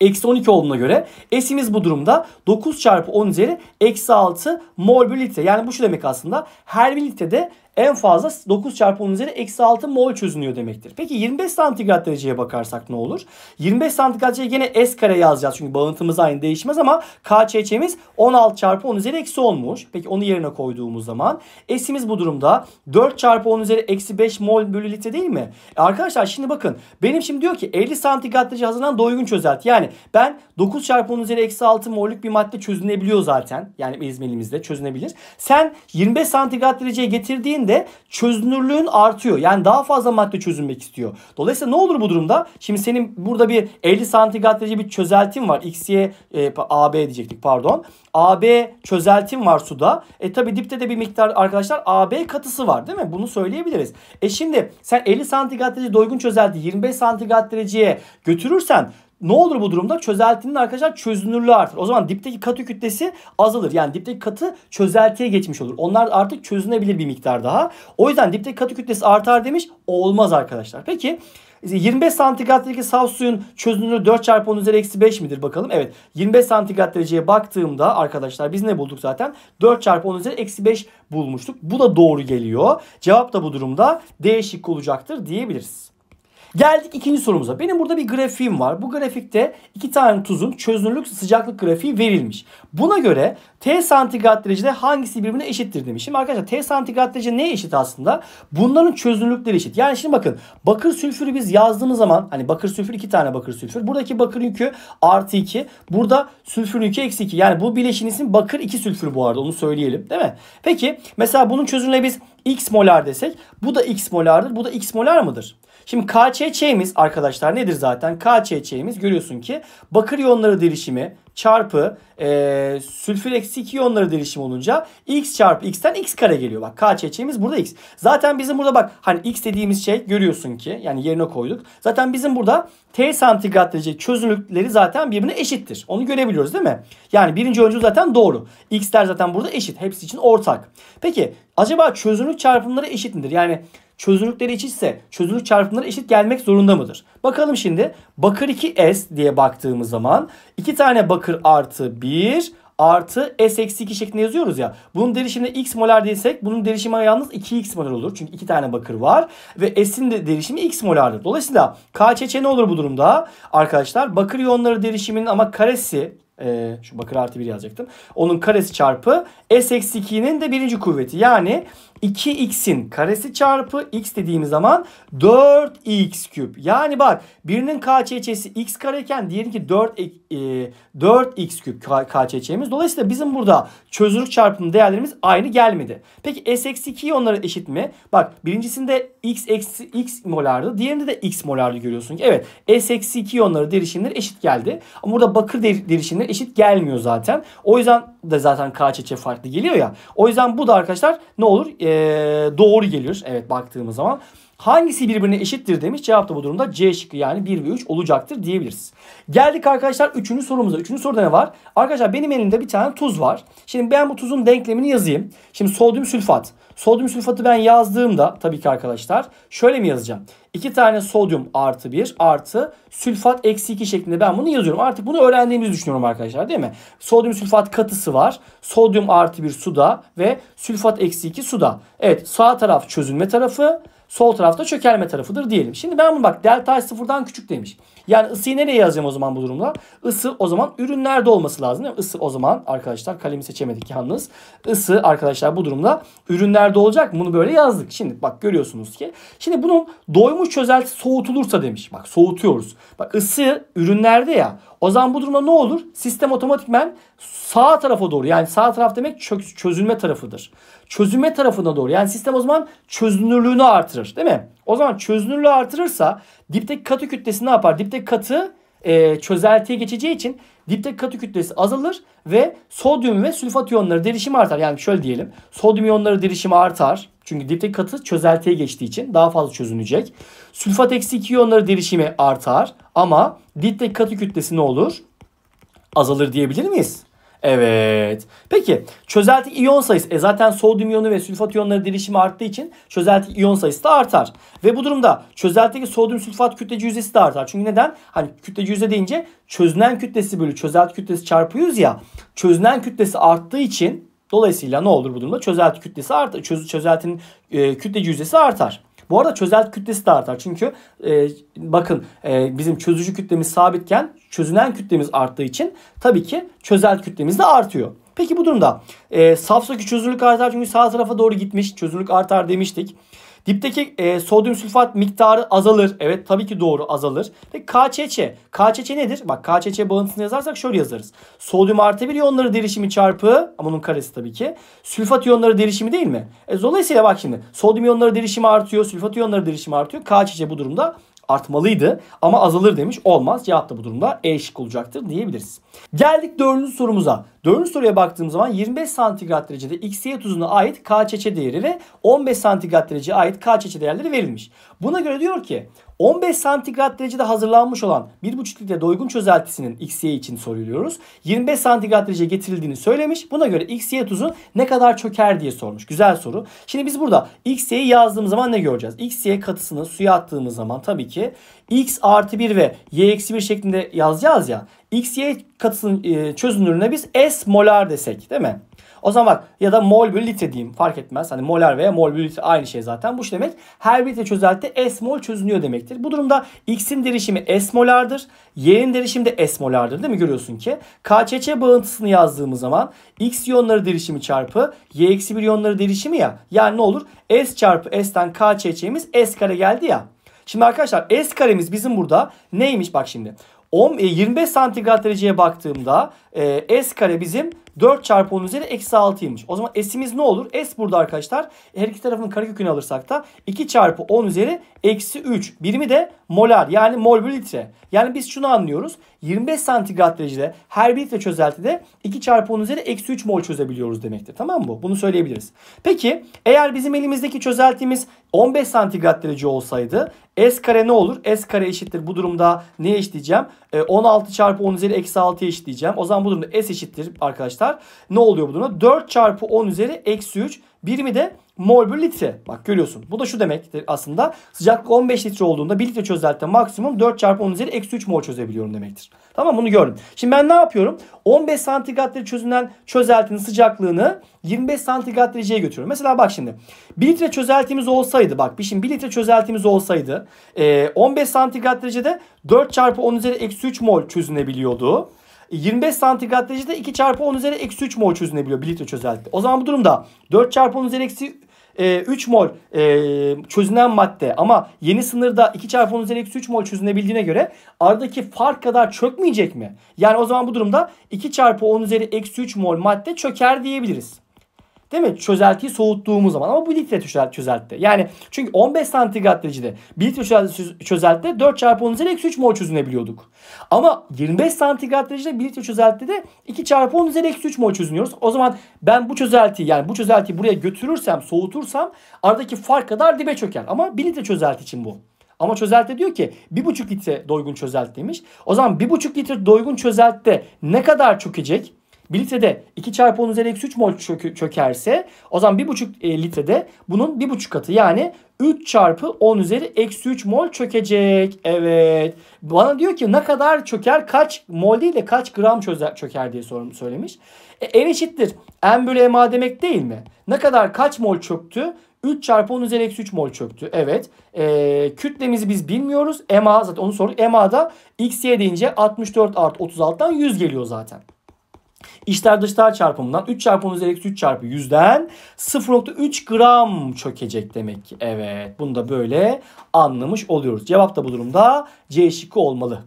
Eksi 12 olduğuna göre S'imiz bu durumda 9 çarpı 10 üzeri eksi 6 mol bir litre. Yani bu şu demek aslında her bir litrede en fazla 9 çarpı 10 üzeri eksi 6 mol çözünüyor demektir. Peki 25 santigrat dereceye bakarsak ne olur? 25 santigrat dereceye yine S kare yazacağız. Çünkü bağıntımız aynı değişmez ama KÇÇ'miz 16 çarpı 10 üzeri eksi 10'muş. Peki onu yerine koyduğumuz zaman S'imiz bu durumda 4 çarpı 10 üzeri eksi 5 mol bölü litre değil mi? E arkadaşlar şimdi bakın benim şimdi diyor ki 50 santigrat derece hazırlanan doygun çözelti. Yani ben 9 çarpı 10 üzeri eksi 6 mol'lük bir madde çözünebiliyor zaten. Yani ezmelimizde çözünebilir. Sen 25 santigrat dereceye getirdiğin hem de çözünürlüğün artıyor. Yani daha fazla madde çözünmek istiyor. Dolayısıyla ne olur bu durumda? Şimdi senin burada bir 50 santigrat derece bir çözeltim var. XY e, AB diyecektik pardon. AB çözeltim var suda. E tabi dipte de bir miktar arkadaşlar AB katısı var değil mi? Bunu söyleyebiliriz. E şimdi sen 50 santigrat derece doygun çözelti 25 santigrat dereceye götürürsen ne olur bu durumda? Çözeltinin arkadaşlar çözünürlüğü artar. O zaman dipteki katı kütlesi azalır. Yani dipteki katı çözeltiye geçmiş olur. Onlar artık çözünebilir bir miktar daha. O yüzden dipteki katı kütlesi artar demiş. Olmaz arkadaşlar. Peki 25 e, santigrattaki saf suyun çözünürlüğü 4 çarpı 10 üzeri eksi 5 midir bakalım. Evet 25 santigrat dereceye baktığımda arkadaşlar biz ne bulduk zaten? 4 çarpı 10 üzeri eksi 5 bulmuştuk. Bu da doğru geliyor. Cevap da bu durumda değişik olacaktır diyebiliriz. Geldik ikinci sorumuza. Benim burada bir grafiğim var. Bu grafikte iki tane tuzun çözünürlük sıcaklık grafiği verilmiş. Buna göre T santigrat derecede hangisi birbirine eşittir demişim. Arkadaşlar T santigrat derece neye eşit aslında? Bunların çözünürlükleri eşit. Yani şimdi bakın bakır sülfürü biz yazdığımız zaman hani bakır sülfür iki tane bakır sülfür. Buradaki bakır yükü artı iki. Burada sülfür yükü eksi iki. Yani bu bileşin isim bakır iki sülfür bu arada onu söyleyelim değil mi? Peki mesela bunun çözünürlüğü biz x molar desek bu da x molardır. Bu da x molar mıdır? Şimdi KÇÇ'miz arkadaşlar nedir zaten? KÇÇ'miz görüyorsun ki bakır iyonları derişimi çarpı e, sülfür eksi 2 iyonları derişimi olunca x çarpı x'ten x kare geliyor. Bak KÇÇ'miz burada x. Zaten bizim burada bak hani x dediğimiz şey görüyorsun ki yani yerine koyduk. Zaten bizim burada T santigrat derece çözünürlükleri zaten birbirine eşittir. Onu görebiliyoruz değil mi? Yani birinci öncü zaten doğru. X'ler zaten burada eşit. Hepsi için ortak. Peki acaba çözünürlük çarpımları eşit midir? Yani çözünürlükleri eşitse çözünürlük çarpımları eşit gelmek zorunda mıdır? Bakalım şimdi bakır 2S diye baktığımız zaman 2 tane bakır artı 1 artı S eksi 2 şeklinde yazıyoruz ya. Bunun derişimine x molar desek bunun derişimi yalnız 2x molar olur. Çünkü 2 tane bakır var ve S'in de derişimi x molardır. Dolayısıyla KÇÇ ne olur bu durumda? Arkadaşlar bakır iyonları derişiminin ama karesi e, şu bakır artı 1 yazacaktım. Onun karesi çarpı S eksi 2'nin de birinci kuvveti. Yani 2x'in karesi çarpı x dediğimiz zaman 4x küp. Yani bak birinin KÇÇ'si x kareyken diğerinki 4 e, 4x e, küp KÇÇ'miz. Dolayısıyla bizim burada çözünürlük çarpımı değerlerimiz aynı gelmedi. Peki s eksi 2 onlara eşit mi? Bak birincisinde x eksi x molardı. Diğerinde de x molardı görüyorsun ki. Evet s eksi 2 onları derişimleri eşit geldi. Ama burada bakır der, derişimleri eşit gelmiyor zaten. O yüzden de zaten KÇÇ farklı geliyor ya. O yüzden bu da arkadaşlar ne olur? E, doğru gelir. Evet baktığımız zaman. Hangisi birbirine eşittir demiş. Cevap da bu durumda C şıkkı yani 1 ve 3 olacaktır diyebiliriz. Geldik arkadaşlar 3. sorumuza. 3. soruda ne var? Arkadaşlar benim elimde bir tane tuz var. Şimdi ben bu tuzun denklemini yazayım. Şimdi sodyum sülfat. Sodyum sülfatı ben yazdığımda tabii ki arkadaşlar şöyle mi yazacağım? 2 tane sodyum artı 1 artı sülfat eksi 2 şeklinde ben bunu yazıyorum. Artık bunu öğrendiğimizi düşünüyorum arkadaşlar değil mi? Sodyum sülfat katısı var. Sodyum artı 1 suda ve sülfat eksi 2 suda. Evet sağ taraf çözünme tarafı Sol tarafta çökelme tarafıdır diyelim. Şimdi ben bunu bak delta sıfırdan küçük demiş. Yani ısıyı nereye yazacağım o zaman bu durumda? Isı o zaman ürünlerde olması lazım değil mi? Isı o zaman arkadaşlar kalemi seçemedik yalnız. Isı arkadaşlar bu durumda ürünlerde olacak. Bunu böyle yazdık. Şimdi bak görüyorsunuz ki. Şimdi bunun doymuş çözelti soğutulursa demiş. Bak soğutuyoruz. Bak ısı ürünlerde ya. O zaman bu durumda ne olur? Sistem otomatikmen sağ tarafa doğru yani sağ taraf demek çözülme tarafıdır çözüme tarafına doğru. Yani sistem o zaman çözünürlüğünü artırır değil mi? O zaman çözünürlüğü artırırsa dipteki katı kütlesi ne yapar? Dipteki katı e, çözeltiye geçeceği için dipteki katı kütlesi azalır ve sodyum ve sülfat iyonları derişimi artar. Yani şöyle diyelim. Sodyum iyonları derişimi artar. Çünkü dipteki katı çözeltiye geçtiği için daha fazla çözünecek. Sülfat eksi 2 iyonları derişimi artar ama dipteki katı kütlesi ne olur? Azalır diyebilir miyiz? Evet. Peki çözelti iyon sayısı. E zaten sodyum iyonu ve sülfat iyonları derişimi arttığı için çözelti iyon sayısı da artar. Ve bu durumda çözeltideki sodyum sülfat kütleci yüzdesi de artar. Çünkü neden? Hani kütleci yüzde deyince çözünen kütlesi bölü çözelti kütlesi çarpıyoruz ya. Çözünen kütlesi arttığı için dolayısıyla ne olur bu durumda? Çözelti kütlesi artar. Çöz, çözeltinin e, kütleci yüzdesi artar. Bu arada çözel kütlesi de artar. Çünkü e, bakın e, bizim çözücü kütlemiz sabitken çözünen kütlemiz arttığı için tabii ki çözel kütlemiz de artıyor. Peki bu durumda e, safsaki çözünürlük artar çünkü sağ tarafa doğru gitmiş. Çözünürlük artar demiştik. Dipteki e, sodyum sülfat miktarı azalır. Evet tabii ki doğru azalır. Ve KÇÇ. KÇÇ nedir? Bak KÇÇ bağıntısını yazarsak şöyle yazarız. Sodyum artı bir iyonları derişimi çarpı bunun karesi tabii ki. Sülfat iyonları derişimi değil mi? E, dolayısıyla bak şimdi sodyum iyonları derişimi artıyor. Sülfat iyonları derişimi artıyor. KÇÇ bu durumda artmalıydı ama azalır demiş. Olmaz. Cevap da bu durumda E şık olacaktır diyebiliriz. Geldik dördüncü sorumuza. Dördüncü soruya baktığımız zaman 25 santigrat derecede XY tuzuna ait KÇÇ değeri ve 15 santigrat dereceye ait KÇÇ değerleri verilmiş. Buna göre diyor ki 15 santigrat derecede hazırlanmış olan 1,5 litre doygun çözeltisinin XY için soruluyoruz. 25 santigrat derece getirildiğini söylemiş. Buna göre XY tuzu ne kadar çöker diye sormuş. Güzel soru. Şimdi biz burada XY'yi yazdığımız zaman ne göreceğiz? XY katısını suya attığımız zaman tabii ki X artı 1 ve Y eksi 1 şeklinde yazacağız ya. XY katısının e, çözünürlüğüne biz S molar desek değil mi? O zaman bak ya da mol bölü litre diyeyim fark etmez. Hani molar veya mol bölü litre aynı şey zaten. Bu şu demek her bir litre çözelti S mol çözünüyor demektir. Bu durumda X'in derişimi S molardır. y'in derişimi de S molardır değil mi görüyorsun ki? KÇÇ bağıntısını yazdığımız zaman X iyonları derişimi çarpı Y eksi bir iyonları derişimi ya. Yani ne olur? S çarpı S'ten KÇÇ'miz S kare geldi ya. Şimdi arkadaşlar S karemiz bizim burada neymiş bak şimdi. 10, 25 e, santigrat dereceye baktığımda e, S kare bizim 4 çarpı 10 üzeri eksi 6'ymış. O zaman s'imiz ne olur? S burada arkadaşlar. Her iki tarafın karekökünü alırsak da 2 çarpı 10 üzeri eksi 3. Birimi de molar yani mol bölü litre. Yani biz şunu anlıyoruz. 25 santigrat derecede her bir litre çözeltide 2 çarpı 10 üzeri eksi 3 mol çözebiliyoruz demektir. Tamam mı? Bunu söyleyebiliriz. Peki eğer bizim elimizdeki çözeltimiz 15 santigrat derece olsaydı S kare ne olur? S kare eşittir. Bu durumda ne eşitleyeceğim? 16 e, çarpı 10 üzeri eksi 6 eşitleyeceğim. O zaman bu durumda S eşittir arkadaşlar. Ne oluyor bu durumda? 4 çarpı 10 üzeri eksi 3 bir mi de mol bir litre. Bak görüyorsun. Bu da şu demektir aslında. Sıcaklık 15 litre olduğunda 1 litre çözeltte maksimum 4 çarpı 10 üzeri eksi 3 mol çözebiliyorum demektir. Tamam bunu gördüm. Şimdi ben ne yapıyorum? 15 santigrat derece çözünen çözeltinin sıcaklığını 25 santigrat dereceye götürüyorum. Mesela bak şimdi. 1 litre çözeltimiz olsaydı bak. Şimdi 1 litre çözeltimiz olsaydı 15 santigrat derecede 4 çarpı 10 üzeri eksi 3 mol çözünebiliyordu. 25 e, santigrat derecede 2 çarpı 10 üzeri eksi 3 mol çözünebiliyor bir litre O zaman bu durumda 4 çarpı 10 üzeri eksi 3 e, mol e, çözünen madde ama yeni sınırda 2 çarpı 10 üzeri eksi 3 mol çözünebildiğine göre aradaki fark kadar çökmeyecek mi? Yani o zaman bu durumda 2 çarpı 10 üzeri eksi 3 mol madde çöker diyebiliriz. Değil mi? Çözeltiyi soğuttuğumuz zaman ama bu litre çözeltti. Yani çünkü 15 santigrat derecede bir litre çözeltide 4 çarpı 10 üzeri eksi 3 mol çözünebiliyorduk. Ama 25 santigrat derecede bir litre çözeltide 2 çarpı 10 üzeri eksi 3 mol çözünüyoruz. O zaman ben bu çözeltiyi yani bu çözeltiyi buraya götürürsem soğutursam aradaki fark kadar dibe çöker. Ama 1 litre çözelti için bu. Ama çözelti diyor ki 1,5 litre doygun çözelti demiş. O zaman 1,5 litre doygun çözeltide ne kadar çökecek? 1 litrede 2 çarpı 10 üzeri eksi 3 mol çökerse o zaman 1,5 e, litrede bunun 1,5 katı yani 3 çarpı 10 üzeri eksi 3 mol çökecek. Evet. Bana diyor ki ne kadar çöker kaç mol değil de kaç gram çözer, çöker diye sorum, söylemiş. E, n eşittir. M bölü MA demek değil mi? Ne kadar kaç mol çöktü? 3 çarpı 10 üzeri eksi 3 mol çöktü. Evet. E, kütlemizi biz bilmiyoruz. E MA zaten onu sorduk. E MA'da x'ye deyince 64 artı 36'dan 100 geliyor zaten. İşler dışlar çarpımından 3 çarpı üzeri eksi 3 çarpı 100'den 0.3 gram çökecek demek ki. Evet bunu da böyle anlamış oluyoruz. Cevap da bu durumda C şıkkı olmalı.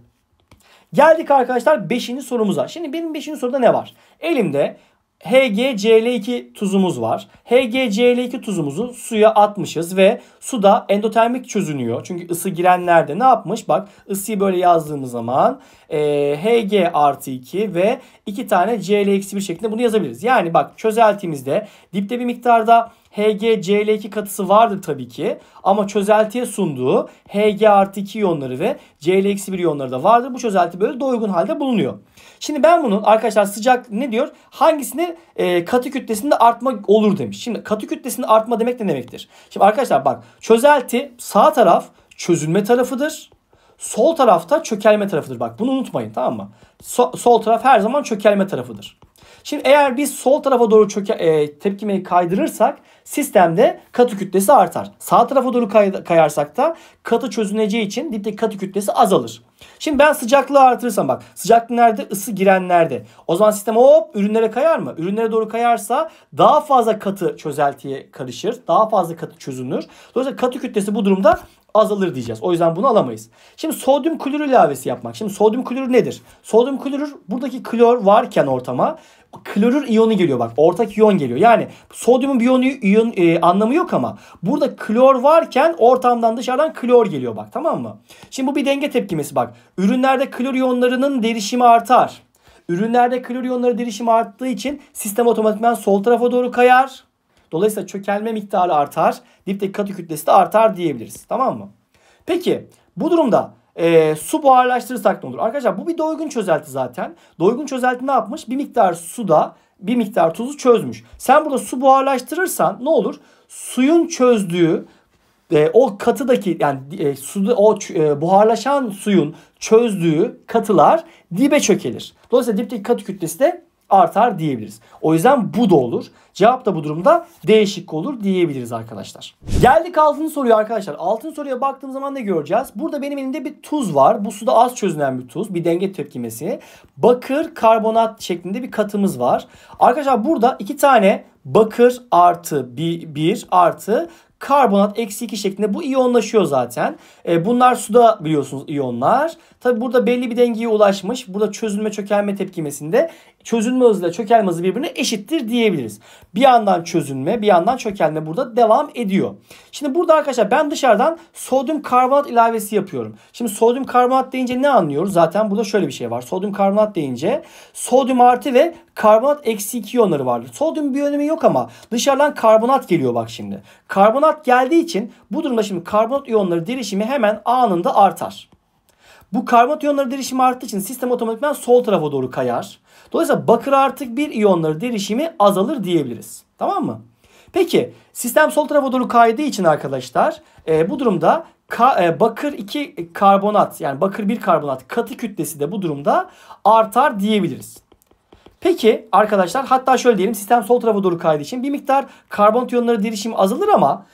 Geldik arkadaşlar 5. sorumuza. Şimdi benim 5. soruda ne var? Elimde HgCl2 tuzumuz var. HgCl2 tuzumuzu suya atmışız ve suda endotermik çözünüyor. Çünkü ısı girenlerde ne yapmış? Bak ısıyı böyle yazdığımız zaman e, Hg artı 2 ve 2 tane Cl eksi 1 şeklinde bunu yazabiliriz. Yani bak çözeltimizde dipte bir miktarda HgCl2 katısı vardır tabii ki ama çözeltiye sunduğu Hg artı 2 iyonları ve Cl-1 iyonları da vardır. Bu çözelti böyle doygun halde bulunuyor. Şimdi ben bunun arkadaşlar sıcak ne diyor? Hangisini e, katı kütlesinde artma olur demiş. Şimdi katı kütlesinde artma demek ne demektir? Şimdi arkadaşlar bak çözelti sağ taraf çözülme tarafıdır. Sol tarafta çökelme tarafıdır. Bak bunu unutmayın tamam mı? So sol taraf her zaman çökelme tarafıdır. Şimdi eğer biz sol tarafa doğru çöke, e, tepkimeyi kaydırırsak sistemde katı kütlesi artar. Sağ tarafa doğru kay, kayarsak da katı çözüneceği için dipteki katı kütlesi azalır. Şimdi ben sıcaklığı artırırsam bak sıcaklık nerede ısı girenlerde. O zaman sistem hop ürünlere kayar mı? Ürünlere doğru kayarsa daha fazla katı çözeltiye karışır. Daha fazla katı çözünür. Dolayısıyla katı kütlesi bu durumda azalır diyeceğiz. O yüzden bunu alamayız. Şimdi sodyum klorür ilavesi yapmak. Şimdi sodyum klorür nedir? Sodyum klorür buradaki klor varken ortama klorür iyonu geliyor bak. Ortak iyon geliyor. Yani sodyumun bir iyon, iyon e, anlamı yok ama burada klor varken ortamdan dışarıdan klor geliyor bak tamam mı? Şimdi bu bir denge tepkimesi bak. Ürünlerde klor iyonlarının derişimi artar. Ürünlerde klor iyonları derişimi arttığı için sistem otomatikman sol tarafa doğru kayar Dolayısıyla çökelme miktarı artar. Dipteki katı kütlesi de artar diyebiliriz. Tamam mı? Peki bu durumda e, su buharlaştırırsak ne olur? Arkadaşlar bu bir doygun çözelti zaten. Doygun çözelti ne yapmış? Bir miktar suda bir miktar tuzu çözmüş. Sen burada su buharlaştırırsan ne olur? Suyun çözdüğü e, o katıdaki yani e, suda o e, buharlaşan suyun çözdüğü katılar dibe çökelir. Dolayısıyla dipteki katı kütlesi de artar diyebiliriz. O yüzden bu da olur. Cevap da bu durumda değişik olur diyebiliriz arkadaşlar. Geldik altın soruya arkadaşlar. Altın soruya baktığımız zaman ne göreceğiz? Burada benim elimde bir tuz var. Bu suda az çözünen bir tuz. Bir denge tepkimesi. Bakır karbonat şeklinde bir katımız var. Arkadaşlar burada iki tane bakır artı bir, bir artı karbonat eksi 2 şeklinde bu iyonlaşıyor zaten. E, bunlar suda biliyorsunuz iyonlar. Tabi burada belli bir dengeye ulaşmış. Burada çözülme çökelme tepkimesinde çözünme hızıyla çökelme hızı birbirine eşittir diyebiliriz. Bir yandan çözünme bir yandan çökelme burada devam ediyor. Şimdi burada arkadaşlar ben dışarıdan sodyum karbonat ilavesi yapıyorum. Şimdi sodyum karbonat deyince ne anlıyoruz? Zaten burada şöyle bir şey var. Sodyum karbonat deyince sodyum artı ve karbonat eksi 2 iyonları vardır. Sodyum bir önemi yok ama dışarıdan karbonat geliyor bak şimdi. Karbonat geldiği için bu durumda şimdi karbonat iyonları derişimi hemen anında artar. Bu karbonat iyonları derişimi arttığı için sistem otomatikman sol tarafa doğru kayar. Dolayısıyla bakır artık bir iyonları derişimi azalır diyebiliriz. Tamam mı? Peki sistem sol tarafa doğru kaydığı için arkadaşlar e, bu durumda ka, e, bakır 2 karbonat yani bakır 1 karbonat katı kütlesi de bu durumda artar diyebiliriz. Peki arkadaşlar hatta şöyle diyelim sistem sol tarafa doğru kaydığı için bir miktar karbonat iyonları derişimi azalır ama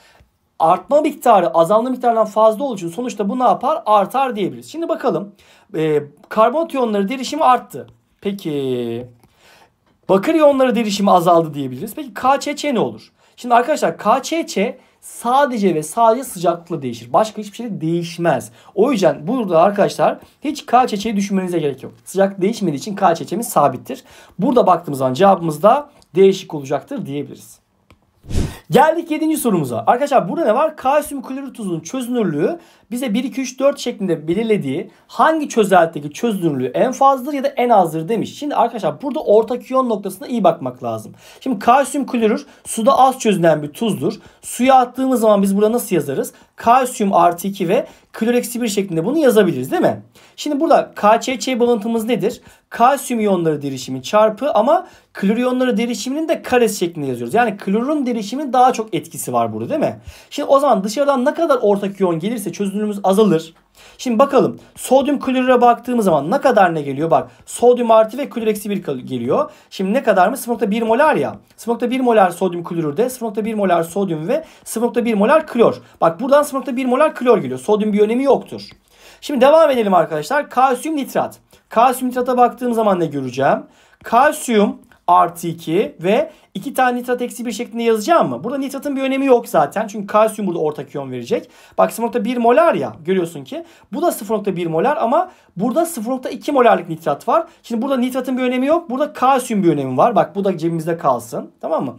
artma miktarı azalma miktarından fazla olduğu için sonuçta bu ne yapar? Artar diyebiliriz. Şimdi bakalım. E, karbonat iyonları derişimi arttı. Peki bakır iyonları derişimi azaldı diyebiliriz. Peki KÇÇ ne olur? Şimdi arkadaşlar KÇÇ sadece ve sadece sıcaklıkla değişir. Başka hiçbir şey değişmez. O yüzden burada arkadaşlar hiç K düşünmenize gerek yok. Sıcak değişmediği için K sabittir. Burada baktığımız zaman cevabımız da değişik olacaktır diyebiliriz. Geldik 7. sorumuza. Arkadaşlar burada ne var? Kalsiyum klorür tuzunun çözünürlüğü bize 1, 2, 3, 4 şeklinde belirlediği hangi çözeltideki çözünürlüğü en fazladır ya da en azdır demiş. Şimdi arkadaşlar burada ortak iyon noktasına iyi bakmak lazım. Şimdi kalsiyum klorür suda az çözünen bir tuzdur. Suya attığımız zaman biz burada nasıl yazarız? Kalsiyum artı 2 ve klor eksi 1 şeklinde bunu yazabiliriz değil mi? Şimdi burada KÇÇ bağıntımız nedir? Kalsiyum iyonları derişimi çarpı ama klor iyonları derişiminin de karesi şeklinde yazıyoruz. Yani klorun derişiminin daha çok etkisi var burada değil mi? Şimdi o zaman dışarıdan ne kadar ortak iyon gelirse çözünürlüğü özgünlüğümüz azalır. Şimdi bakalım sodyum klorüre baktığımız zaman ne kadar ne geliyor? Bak sodyum artı ve klor eksi 1 geliyor. Şimdi ne kadar mı? 0.1 molar ya. 0.1 molar sodyum klorürde 0.1 molar sodyum ve 0.1 molar klor. Bak buradan 0.1 molar klor geliyor. Sodyum bir önemi yoktur. Şimdi devam edelim arkadaşlar. Kalsiyum nitrat. Kalsiyum nitrata baktığım zaman ne göreceğim? Kalsiyum artı 2 ve 2 tane nitrat eksi 1 şeklinde yazacağım mı? Burada nitratın bir önemi yok zaten. Çünkü kalsiyum burada ortak iyon verecek. Bak 0.1 molar ya görüyorsun ki. Bu da 0.1 molar ama burada 0.2 molarlık nitrat var. Şimdi burada nitratın bir önemi yok. Burada kalsiyum bir önemi var. Bak bu da cebimizde kalsın. Tamam mı?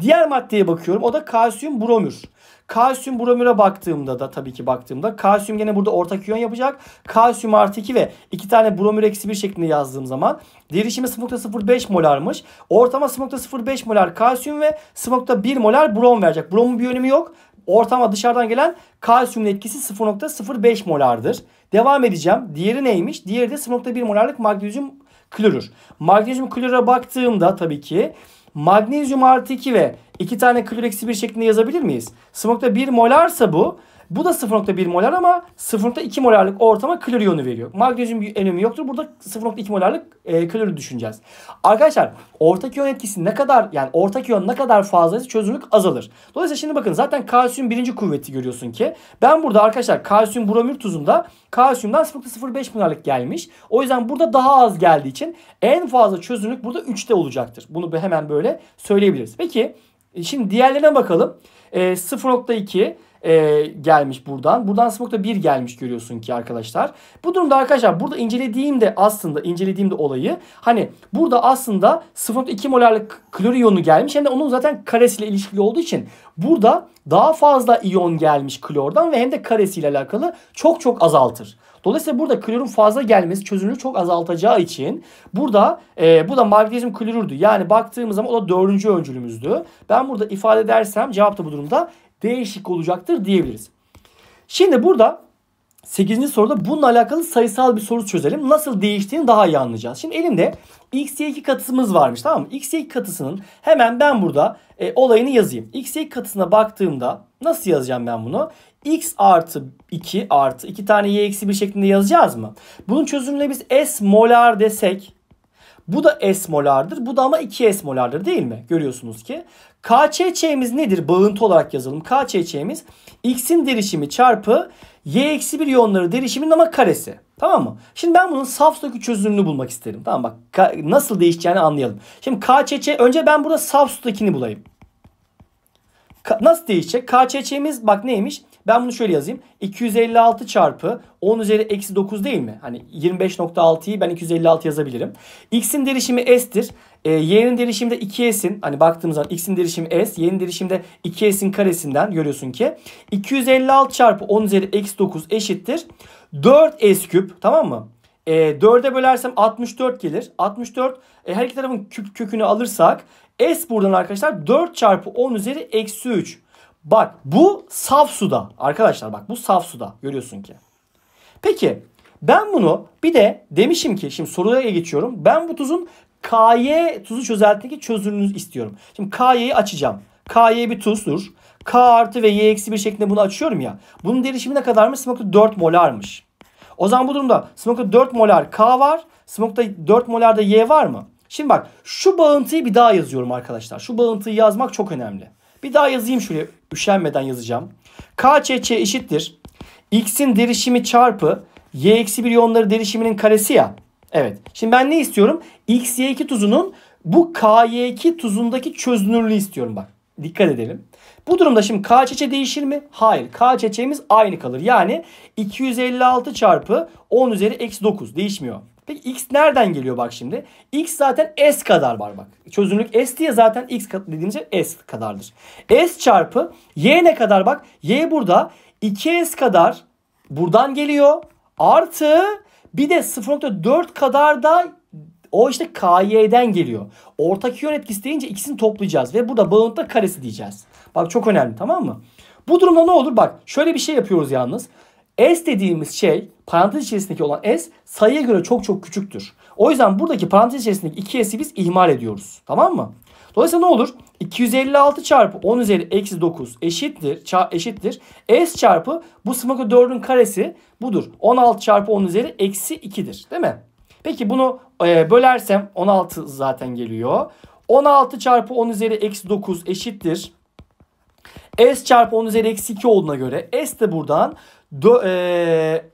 Diğer maddeye bakıyorum. O da kalsiyum bromür. Kalsiyum bromüre baktığımda da tabii ki baktığımda kalsiyum gene burada ortak iyon yapacak. Kalsiyum artı 2 ve 2 tane bromür eksi 1 şeklinde yazdığım zaman derişimi 0.05 molarmış. Ortama 0.05 molar kalsiyum ve 0.1 molar brom verecek. Bromun bir önemi yok. Ortama dışarıdan gelen kalsiyumun etkisi 0.05 molardır. Devam edeceğim. Diğeri neymiş? Diğeri de 0.1 molarlık magnezyum klorür. Magnezyum klorüre baktığımda tabii ki Magnezyum artı 2 ve 2 tane klor eksi 1 şeklinde yazabilir miyiz? Smokta 1 molarsa bu bu da 0.1 molar ama 0.2 molarlık ortama klor iyonu veriyor. Magnezyum bir önemi yoktur. Burada 0.2 molarlık e, klorür düşüneceğiz. Arkadaşlar ortak iyon etkisi ne kadar yani ortak iyon ne kadar fazlaysa çözünürlük azalır. Dolayısıyla şimdi bakın zaten kalsiyum birinci kuvveti görüyorsun ki ben burada arkadaşlar kalsiyum bromür tuzunda kalsiyumdan 0.05 molarlık gelmiş. O yüzden burada daha az geldiği için en fazla çözünürlük burada 3'te olacaktır. Bunu hemen böyle söyleyebiliriz. Peki e, şimdi diğerlerine bakalım. E, 0.2 e, gelmiş buradan. Buradan smoke'da 1 gelmiş görüyorsun ki arkadaşlar. Bu durumda arkadaşlar burada incelediğimde aslında incelediğimde olayı hani burada aslında 0.2 klor iyonu gelmiş. Hem de onun zaten karesiyle ilişkili olduğu için burada daha fazla iyon gelmiş klordan ve hem de karesiyle alakalı çok çok azaltır. Dolayısıyla burada klorun fazla gelmesi çözünürlüğü çok azaltacağı için burada e, bu da magnezyum klorürdü. Yani baktığımız zaman o da dördüncü öncülümüzdü. Ben burada ifade edersem cevap da bu durumda değişik olacaktır diyebiliriz. Şimdi burada 8. soruda bununla alakalı sayısal bir soru çözelim. Nasıl değiştiğini daha iyi anlayacağız. Şimdi elimde xy2 katısımız varmış tamam mı? xy2 katısının hemen ben burada e, olayını yazayım. xy2 katısına baktığımda nasıl yazacağım ben bunu? x artı 2 artı 2 tane y eksi 1 şeklinde yazacağız mı? Bunun çözümüne biz s molar desek bu da esmolardır. Bu da ama 2 esmolardır değil mi? Görüyorsunuz ki. KÇÇ'miz nedir? Bağıntı olarak yazalım. KÇÇ'miz X'in derişimi çarpı Y eksi bir iyonları derişimin ama karesi. Tamam mı? Şimdi ben bunun saf sudaki çözünürlüğünü bulmak isterim. Tamam bak nasıl değişeceğini anlayalım. Şimdi KÇÇ önce ben burada saf sudakini bulayım. Ka nasıl değişecek? KÇÇ'miz bak neymiş? Ben bunu şöyle yazayım. 256 çarpı 10 üzeri eksi 9 değil mi? Hani 25.6'yı ben 256 yazabilirim. X'in derişimi S'tir. E, y'nin derişimde 2s'in hani baktığımız zaman x'in derişimi s, y'nin derişimde 2s'in karesinden görüyorsun ki 256 çarpı 10 üzeri eksi 9 eşittir. 4s küp tamam mı? E, ee, 4'e bölersem 64 gelir. 64 e, her iki tarafın küp kökünü alırsak s buradan arkadaşlar 4 çarpı 10 üzeri eksi 3. Bak bu saf suda. Arkadaşlar bak bu saf suda. Görüyorsun ki. Peki ben bunu bir de demişim ki şimdi soruya geçiyorum. Ben bu tuzun KY tuzu çözeltindeki çözünürlüğünü istiyorum. Şimdi KY'yi açacağım. KY bir tuzdur. K artı ve Y eksi bir şeklinde bunu açıyorum ya. Bunun derişimi ne kadarmış? Smokta 4 molarmış. O zaman bu durumda Smokta 4 molar K var. Smokta 4 molar da Y var mı? Şimdi bak şu bağıntıyı bir daha yazıyorum arkadaşlar. Şu bağıntıyı yazmak çok önemli. Bir daha yazayım şuraya. Üşenmeden yazacağım. KÇÇ eşittir. X'in derişimi çarpı Y eksi bir iyonları derişiminin karesi ya. Evet. Şimdi ben ne istiyorum? X, Y2 tuzunun bu KY2 tuzundaki çözünürlüğü istiyorum bak. Dikkat edelim. Bu durumda şimdi K çeçe değişir mi? Hayır. K çeçemiz aynı kalır. Yani 256 çarpı 10 üzeri eksi 9 değişmiyor. Peki x nereden geliyor bak şimdi? x zaten s kadar var bak. Çözünürlük s diye zaten x dediğimiz şey s kadardır. s çarpı y ne kadar bak? y burada 2s kadar buradan geliyor. Artı bir de 0.4 kadar da o işte KY'den geliyor. Ortak iyon etkisi deyince ikisini toplayacağız ve burada bağıntıda karesi diyeceğiz. Bak çok önemli tamam mı? Bu durumda ne olur? Bak şöyle bir şey yapıyoruz yalnız. S dediğimiz şey parantez içerisindeki olan S sayıya göre çok çok küçüktür. O yüzden buradaki parantez içerisindeki 2S'i biz ihmal ediyoruz. Tamam mı? Dolayısıyla ne olur? 256 çarpı 10 üzeri eksi 9 eşittir. Ça eşittir. S çarpı bu sınıfa 4'ün karesi budur. 16 çarpı 10 üzeri eksi 2'dir. Değil mi? Peki bunu e, bölersem 16 zaten geliyor. 16 çarpı 10 üzeri eksi 9 eşittir. S çarpı 10 üzeri eksi 2 olduğuna göre S de buradan Do, e,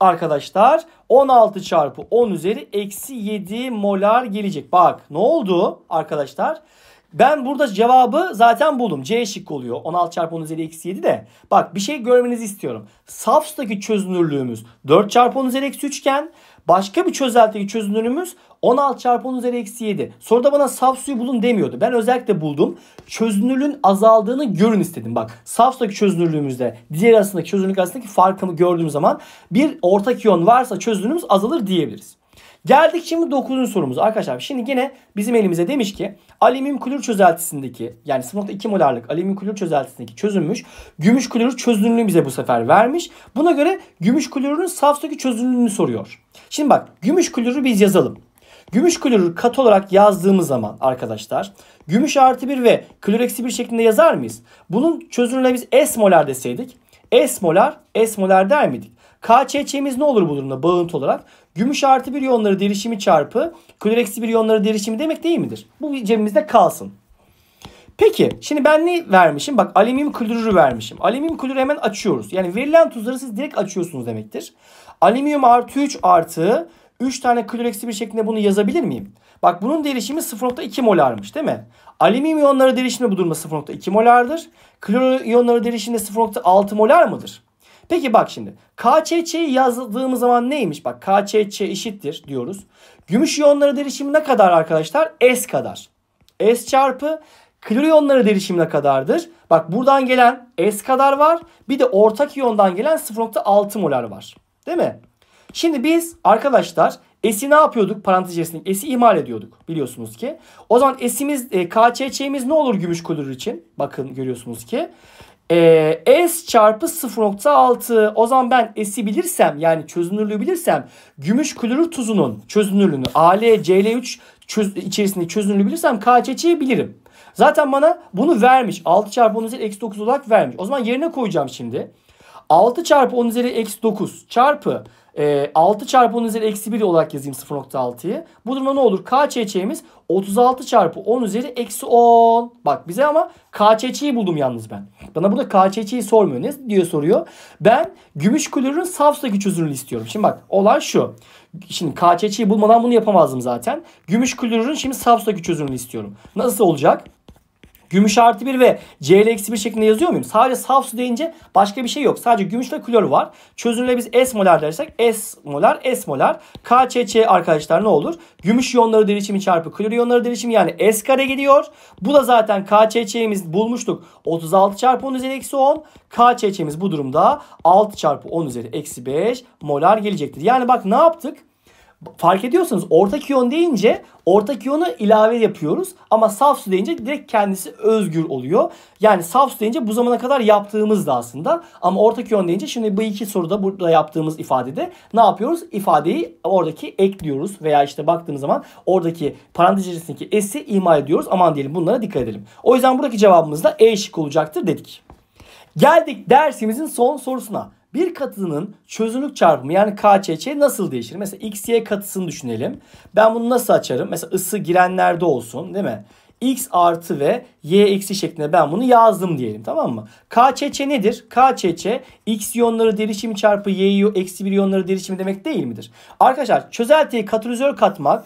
arkadaşlar 16 çarpı 10 üzeri eksi 7 molar gelecek. Bak ne oldu arkadaşlar? Ben burada cevabı zaten buldum. C şık oluyor. 16 çarpı 10 üzeri eksi 7 de. Bak bir şey görmenizi istiyorum. Safs'taki çözünürlüğümüz 4 çarpı 10 üzeri eksi 3 iken Başka bir çözelteki çözünürümüz 16 çarpı 10 üzeri eksi 7. Soruda bana saf suyu bulun demiyordu. Ben özellikle buldum. Çözünürlüğün azaldığını görün istedim. Bak saf sudaki çözünürlüğümüzde diğer arasındaki çözünürlük arasındaki farkımı gördüğüm zaman bir ortak iyon varsa çözünürlüğümüz azalır diyebiliriz. Geldik şimdi 9. sorumuza arkadaşlar. Şimdi yine bizim elimize demiş ki Alüminyum klor çözeltisindeki yani 0.2 molarlık alüminyum klor çözeltisindeki çözülmüş gümüş klorür çözünürlüğünü bize bu sefer vermiş. Buna göre gümüş klorürün safsaki çözünürlüğünü soruyor. Şimdi bak gümüş klorürü biz yazalım. Gümüş klorür kat olarak yazdığımız zaman arkadaşlar gümüş artı 1 ve klor eksi 1 şeklinde yazar mıyız? Bunun çözünürlüğüne biz S molar deseydik S molar S molar der miydik? KÇÇ'miz ne olur bu durumda bağıntı olarak? Gümüş artı bir iyonları derişimi çarpı klor eksi bir iyonları derişimi demek değil midir? Bu cebimizde kalsın. Peki şimdi ben ne vermişim? Bak alüminyum klorürü vermişim. Alüminyum klorürü hemen açıyoruz. Yani verilen tuzları siz direkt açıyorsunuz demektir. Alüminyum artı 3 artı 3 tane klor eksi 1 şeklinde bunu yazabilir miyim? Bak bunun derişimi 0.2 molarmış değil mi? Alüminyum iyonları derişimi bu durumda 0.2 molardır. Klor iyonları derişimi 0.6 molar mıdır? Peki bak şimdi. KÇÇ'yi yazdığımız zaman neymiş? Bak KÇÇ eşittir diyoruz. Gümüş iyonları derişimi ne kadar arkadaşlar? S kadar. S çarpı klor iyonları derişimine kadardır. Bak buradan gelen S kadar var. Bir de ortak iyondan gelen 0.6 molar var. Değil mi? Şimdi biz arkadaşlar S'i ne yapıyorduk? Parantez içerisinde S'i ihmal ediyorduk biliyorsunuz ki. O zaman S'imiz, e, KÇÇ'miz ne olur gümüş klorür için? Bakın görüyorsunuz ki e, S çarpı 0.6 o zaman ben S'i bilirsem yani çözünürlüğü bilirsem gümüş klorür tuzunun çözünürlüğünü AL, CL3 çöz, içerisinde çözünürlüğü bilirsem KÇÇ'yi bilirim. Zaten bana bunu vermiş. 6 çarpı 10 üzeri eksi 9 olarak vermiş. O zaman yerine koyacağım şimdi. 6 çarpı 10 üzeri eksi 9 çarpı e, ee, 6 çarpı 10 üzeri eksi 1 olarak yazayım 0.6'yı. Bu durumda ne olur? KÇÇ'miz 36 çarpı 10 üzeri eksi 10. Bak bize ama KÇÇ'yi buldum yalnız ben. Bana burada KÇÇ'yi sormuyor. Ne diyor soruyor? Ben gümüş klorürün Savs'taki çözünürlüğünü istiyorum. Şimdi bak olay şu. Şimdi KÇÇ'yi bulmadan bunu yapamazdım zaten. Gümüş klorürün şimdi Savs'taki çözünürlüğünü istiyorum. Nasıl olacak? gümüş artı 1 ve Cl eksi 1 şeklinde yazıyor muyum? Sadece saf su deyince başka bir şey yok. Sadece gümüş ve klor var. Çözünürlüğe biz S molar dersek S molar S molar. KCC arkadaşlar ne olur? Gümüş iyonları derişimi çarpı klor iyonları derişimi yani S kare gidiyor. Bu da zaten KCC'miz bulmuştuk. 36 çarpı 10 üzeri eksi 10. KCC'miz bu durumda 6 çarpı 10 üzeri eksi 5 molar gelecektir. Yani bak ne yaptık? fark ediyorsanız ortak iyon deyince ortak iyonu ilave yapıyoruz. Ama saf su deyince direkt kendisi özgür oluyor. Yani saf su deyince bu zamana kadar yaptığımız da aslında. Ama ortak iyon deyince şimdi bu iki soruda burada yaptığımız ifadede ne yapıyoruz? İfadeyi oradaki ekliyoruz veya işte baktığımız zaman oradaki parantez içerisindeki s'i ima ediyoruz. Aman diyelim bunlara dikkat edelim. O yüzden buradaki cevabımız da E şık olacaktır dedik. Geldik dersimizin son sorusuna bir katının çözünürlük çarpımı yani KÇÇ nasıl değişir? Mesela XY katısını düşünelim. Ben bunu nasıl açarım? Mesela ısı girenlerde olsun değil mi? X artı ve Y eksi şeklinde ben bunu yazdım diyelim tamam mı? KÇÇ nedir? KÇÇ X iyonları derişimi çarpı Y eksi bir iyonları derişimi demek değil midir? Arkadaşlar çözeltiye katalizör katmak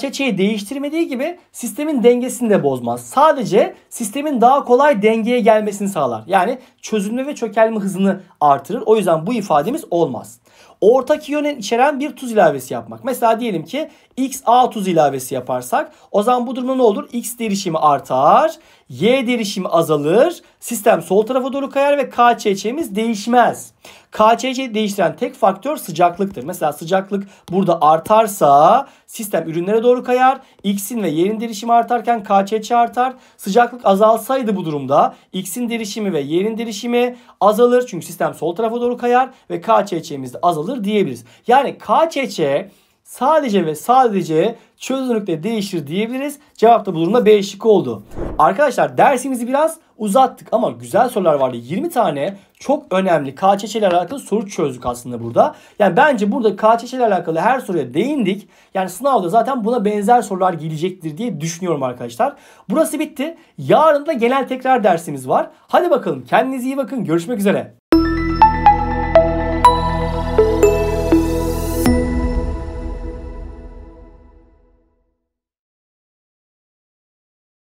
KÇÇ'yi değiştirmediği gibi sistemin dengesini de bozmaz. Sadece sistemin daha kolay dengeye gelmesini sağlar. Yani çözülme ve çökelme hızını artırır. O yüzden bu ifademiz olmaz. Ortak iyonen içeren bir tuz ilavesi yapmak. Mesela diyelim ki xA tuz ilavesi yaparsak o zaman bu durumda ne olur? X derişimi artar, Y derişimi azalır, sistem sol tarafa doğru kayar ve KÇÇ'miz değişmez. KCC'yi değiştiren tek faktör sıcaklıktır. Mesela sıcaklık burada artarsa sistem ürünlere doğru kayar. X'in ve Y'nin derişimi artarken KCC artar. Sıcaklık azalsaydı bu durumda X'in derişimi ve Y'nin derişimi azalır. Çünkü sistem sol tarafa doğru kayar ve KCC'miz de azalır diyebiliriz. Yani KCC sadece ve sadece çözünürlükle değişir diyebiliriz. Cevap da bu durumda B şıkkı oldu. Arkadaşlar dersimizi biraz uzattık ama güzel sorular vardı. 20 tane çok önemli KÇÇ ile alakalı soru çözdük aslında burada. Yani bence burada KÇÇ ile alakalı her soruya değindik. Yani sınavda zaten buna benzer sorular gelecektir diye düşünüyorum arkadaşlar. Burası bitti. Yarın da genel tekrar dersimiz var. Hadi bakalım kendinize iyi bakın. Görüşmek üzere.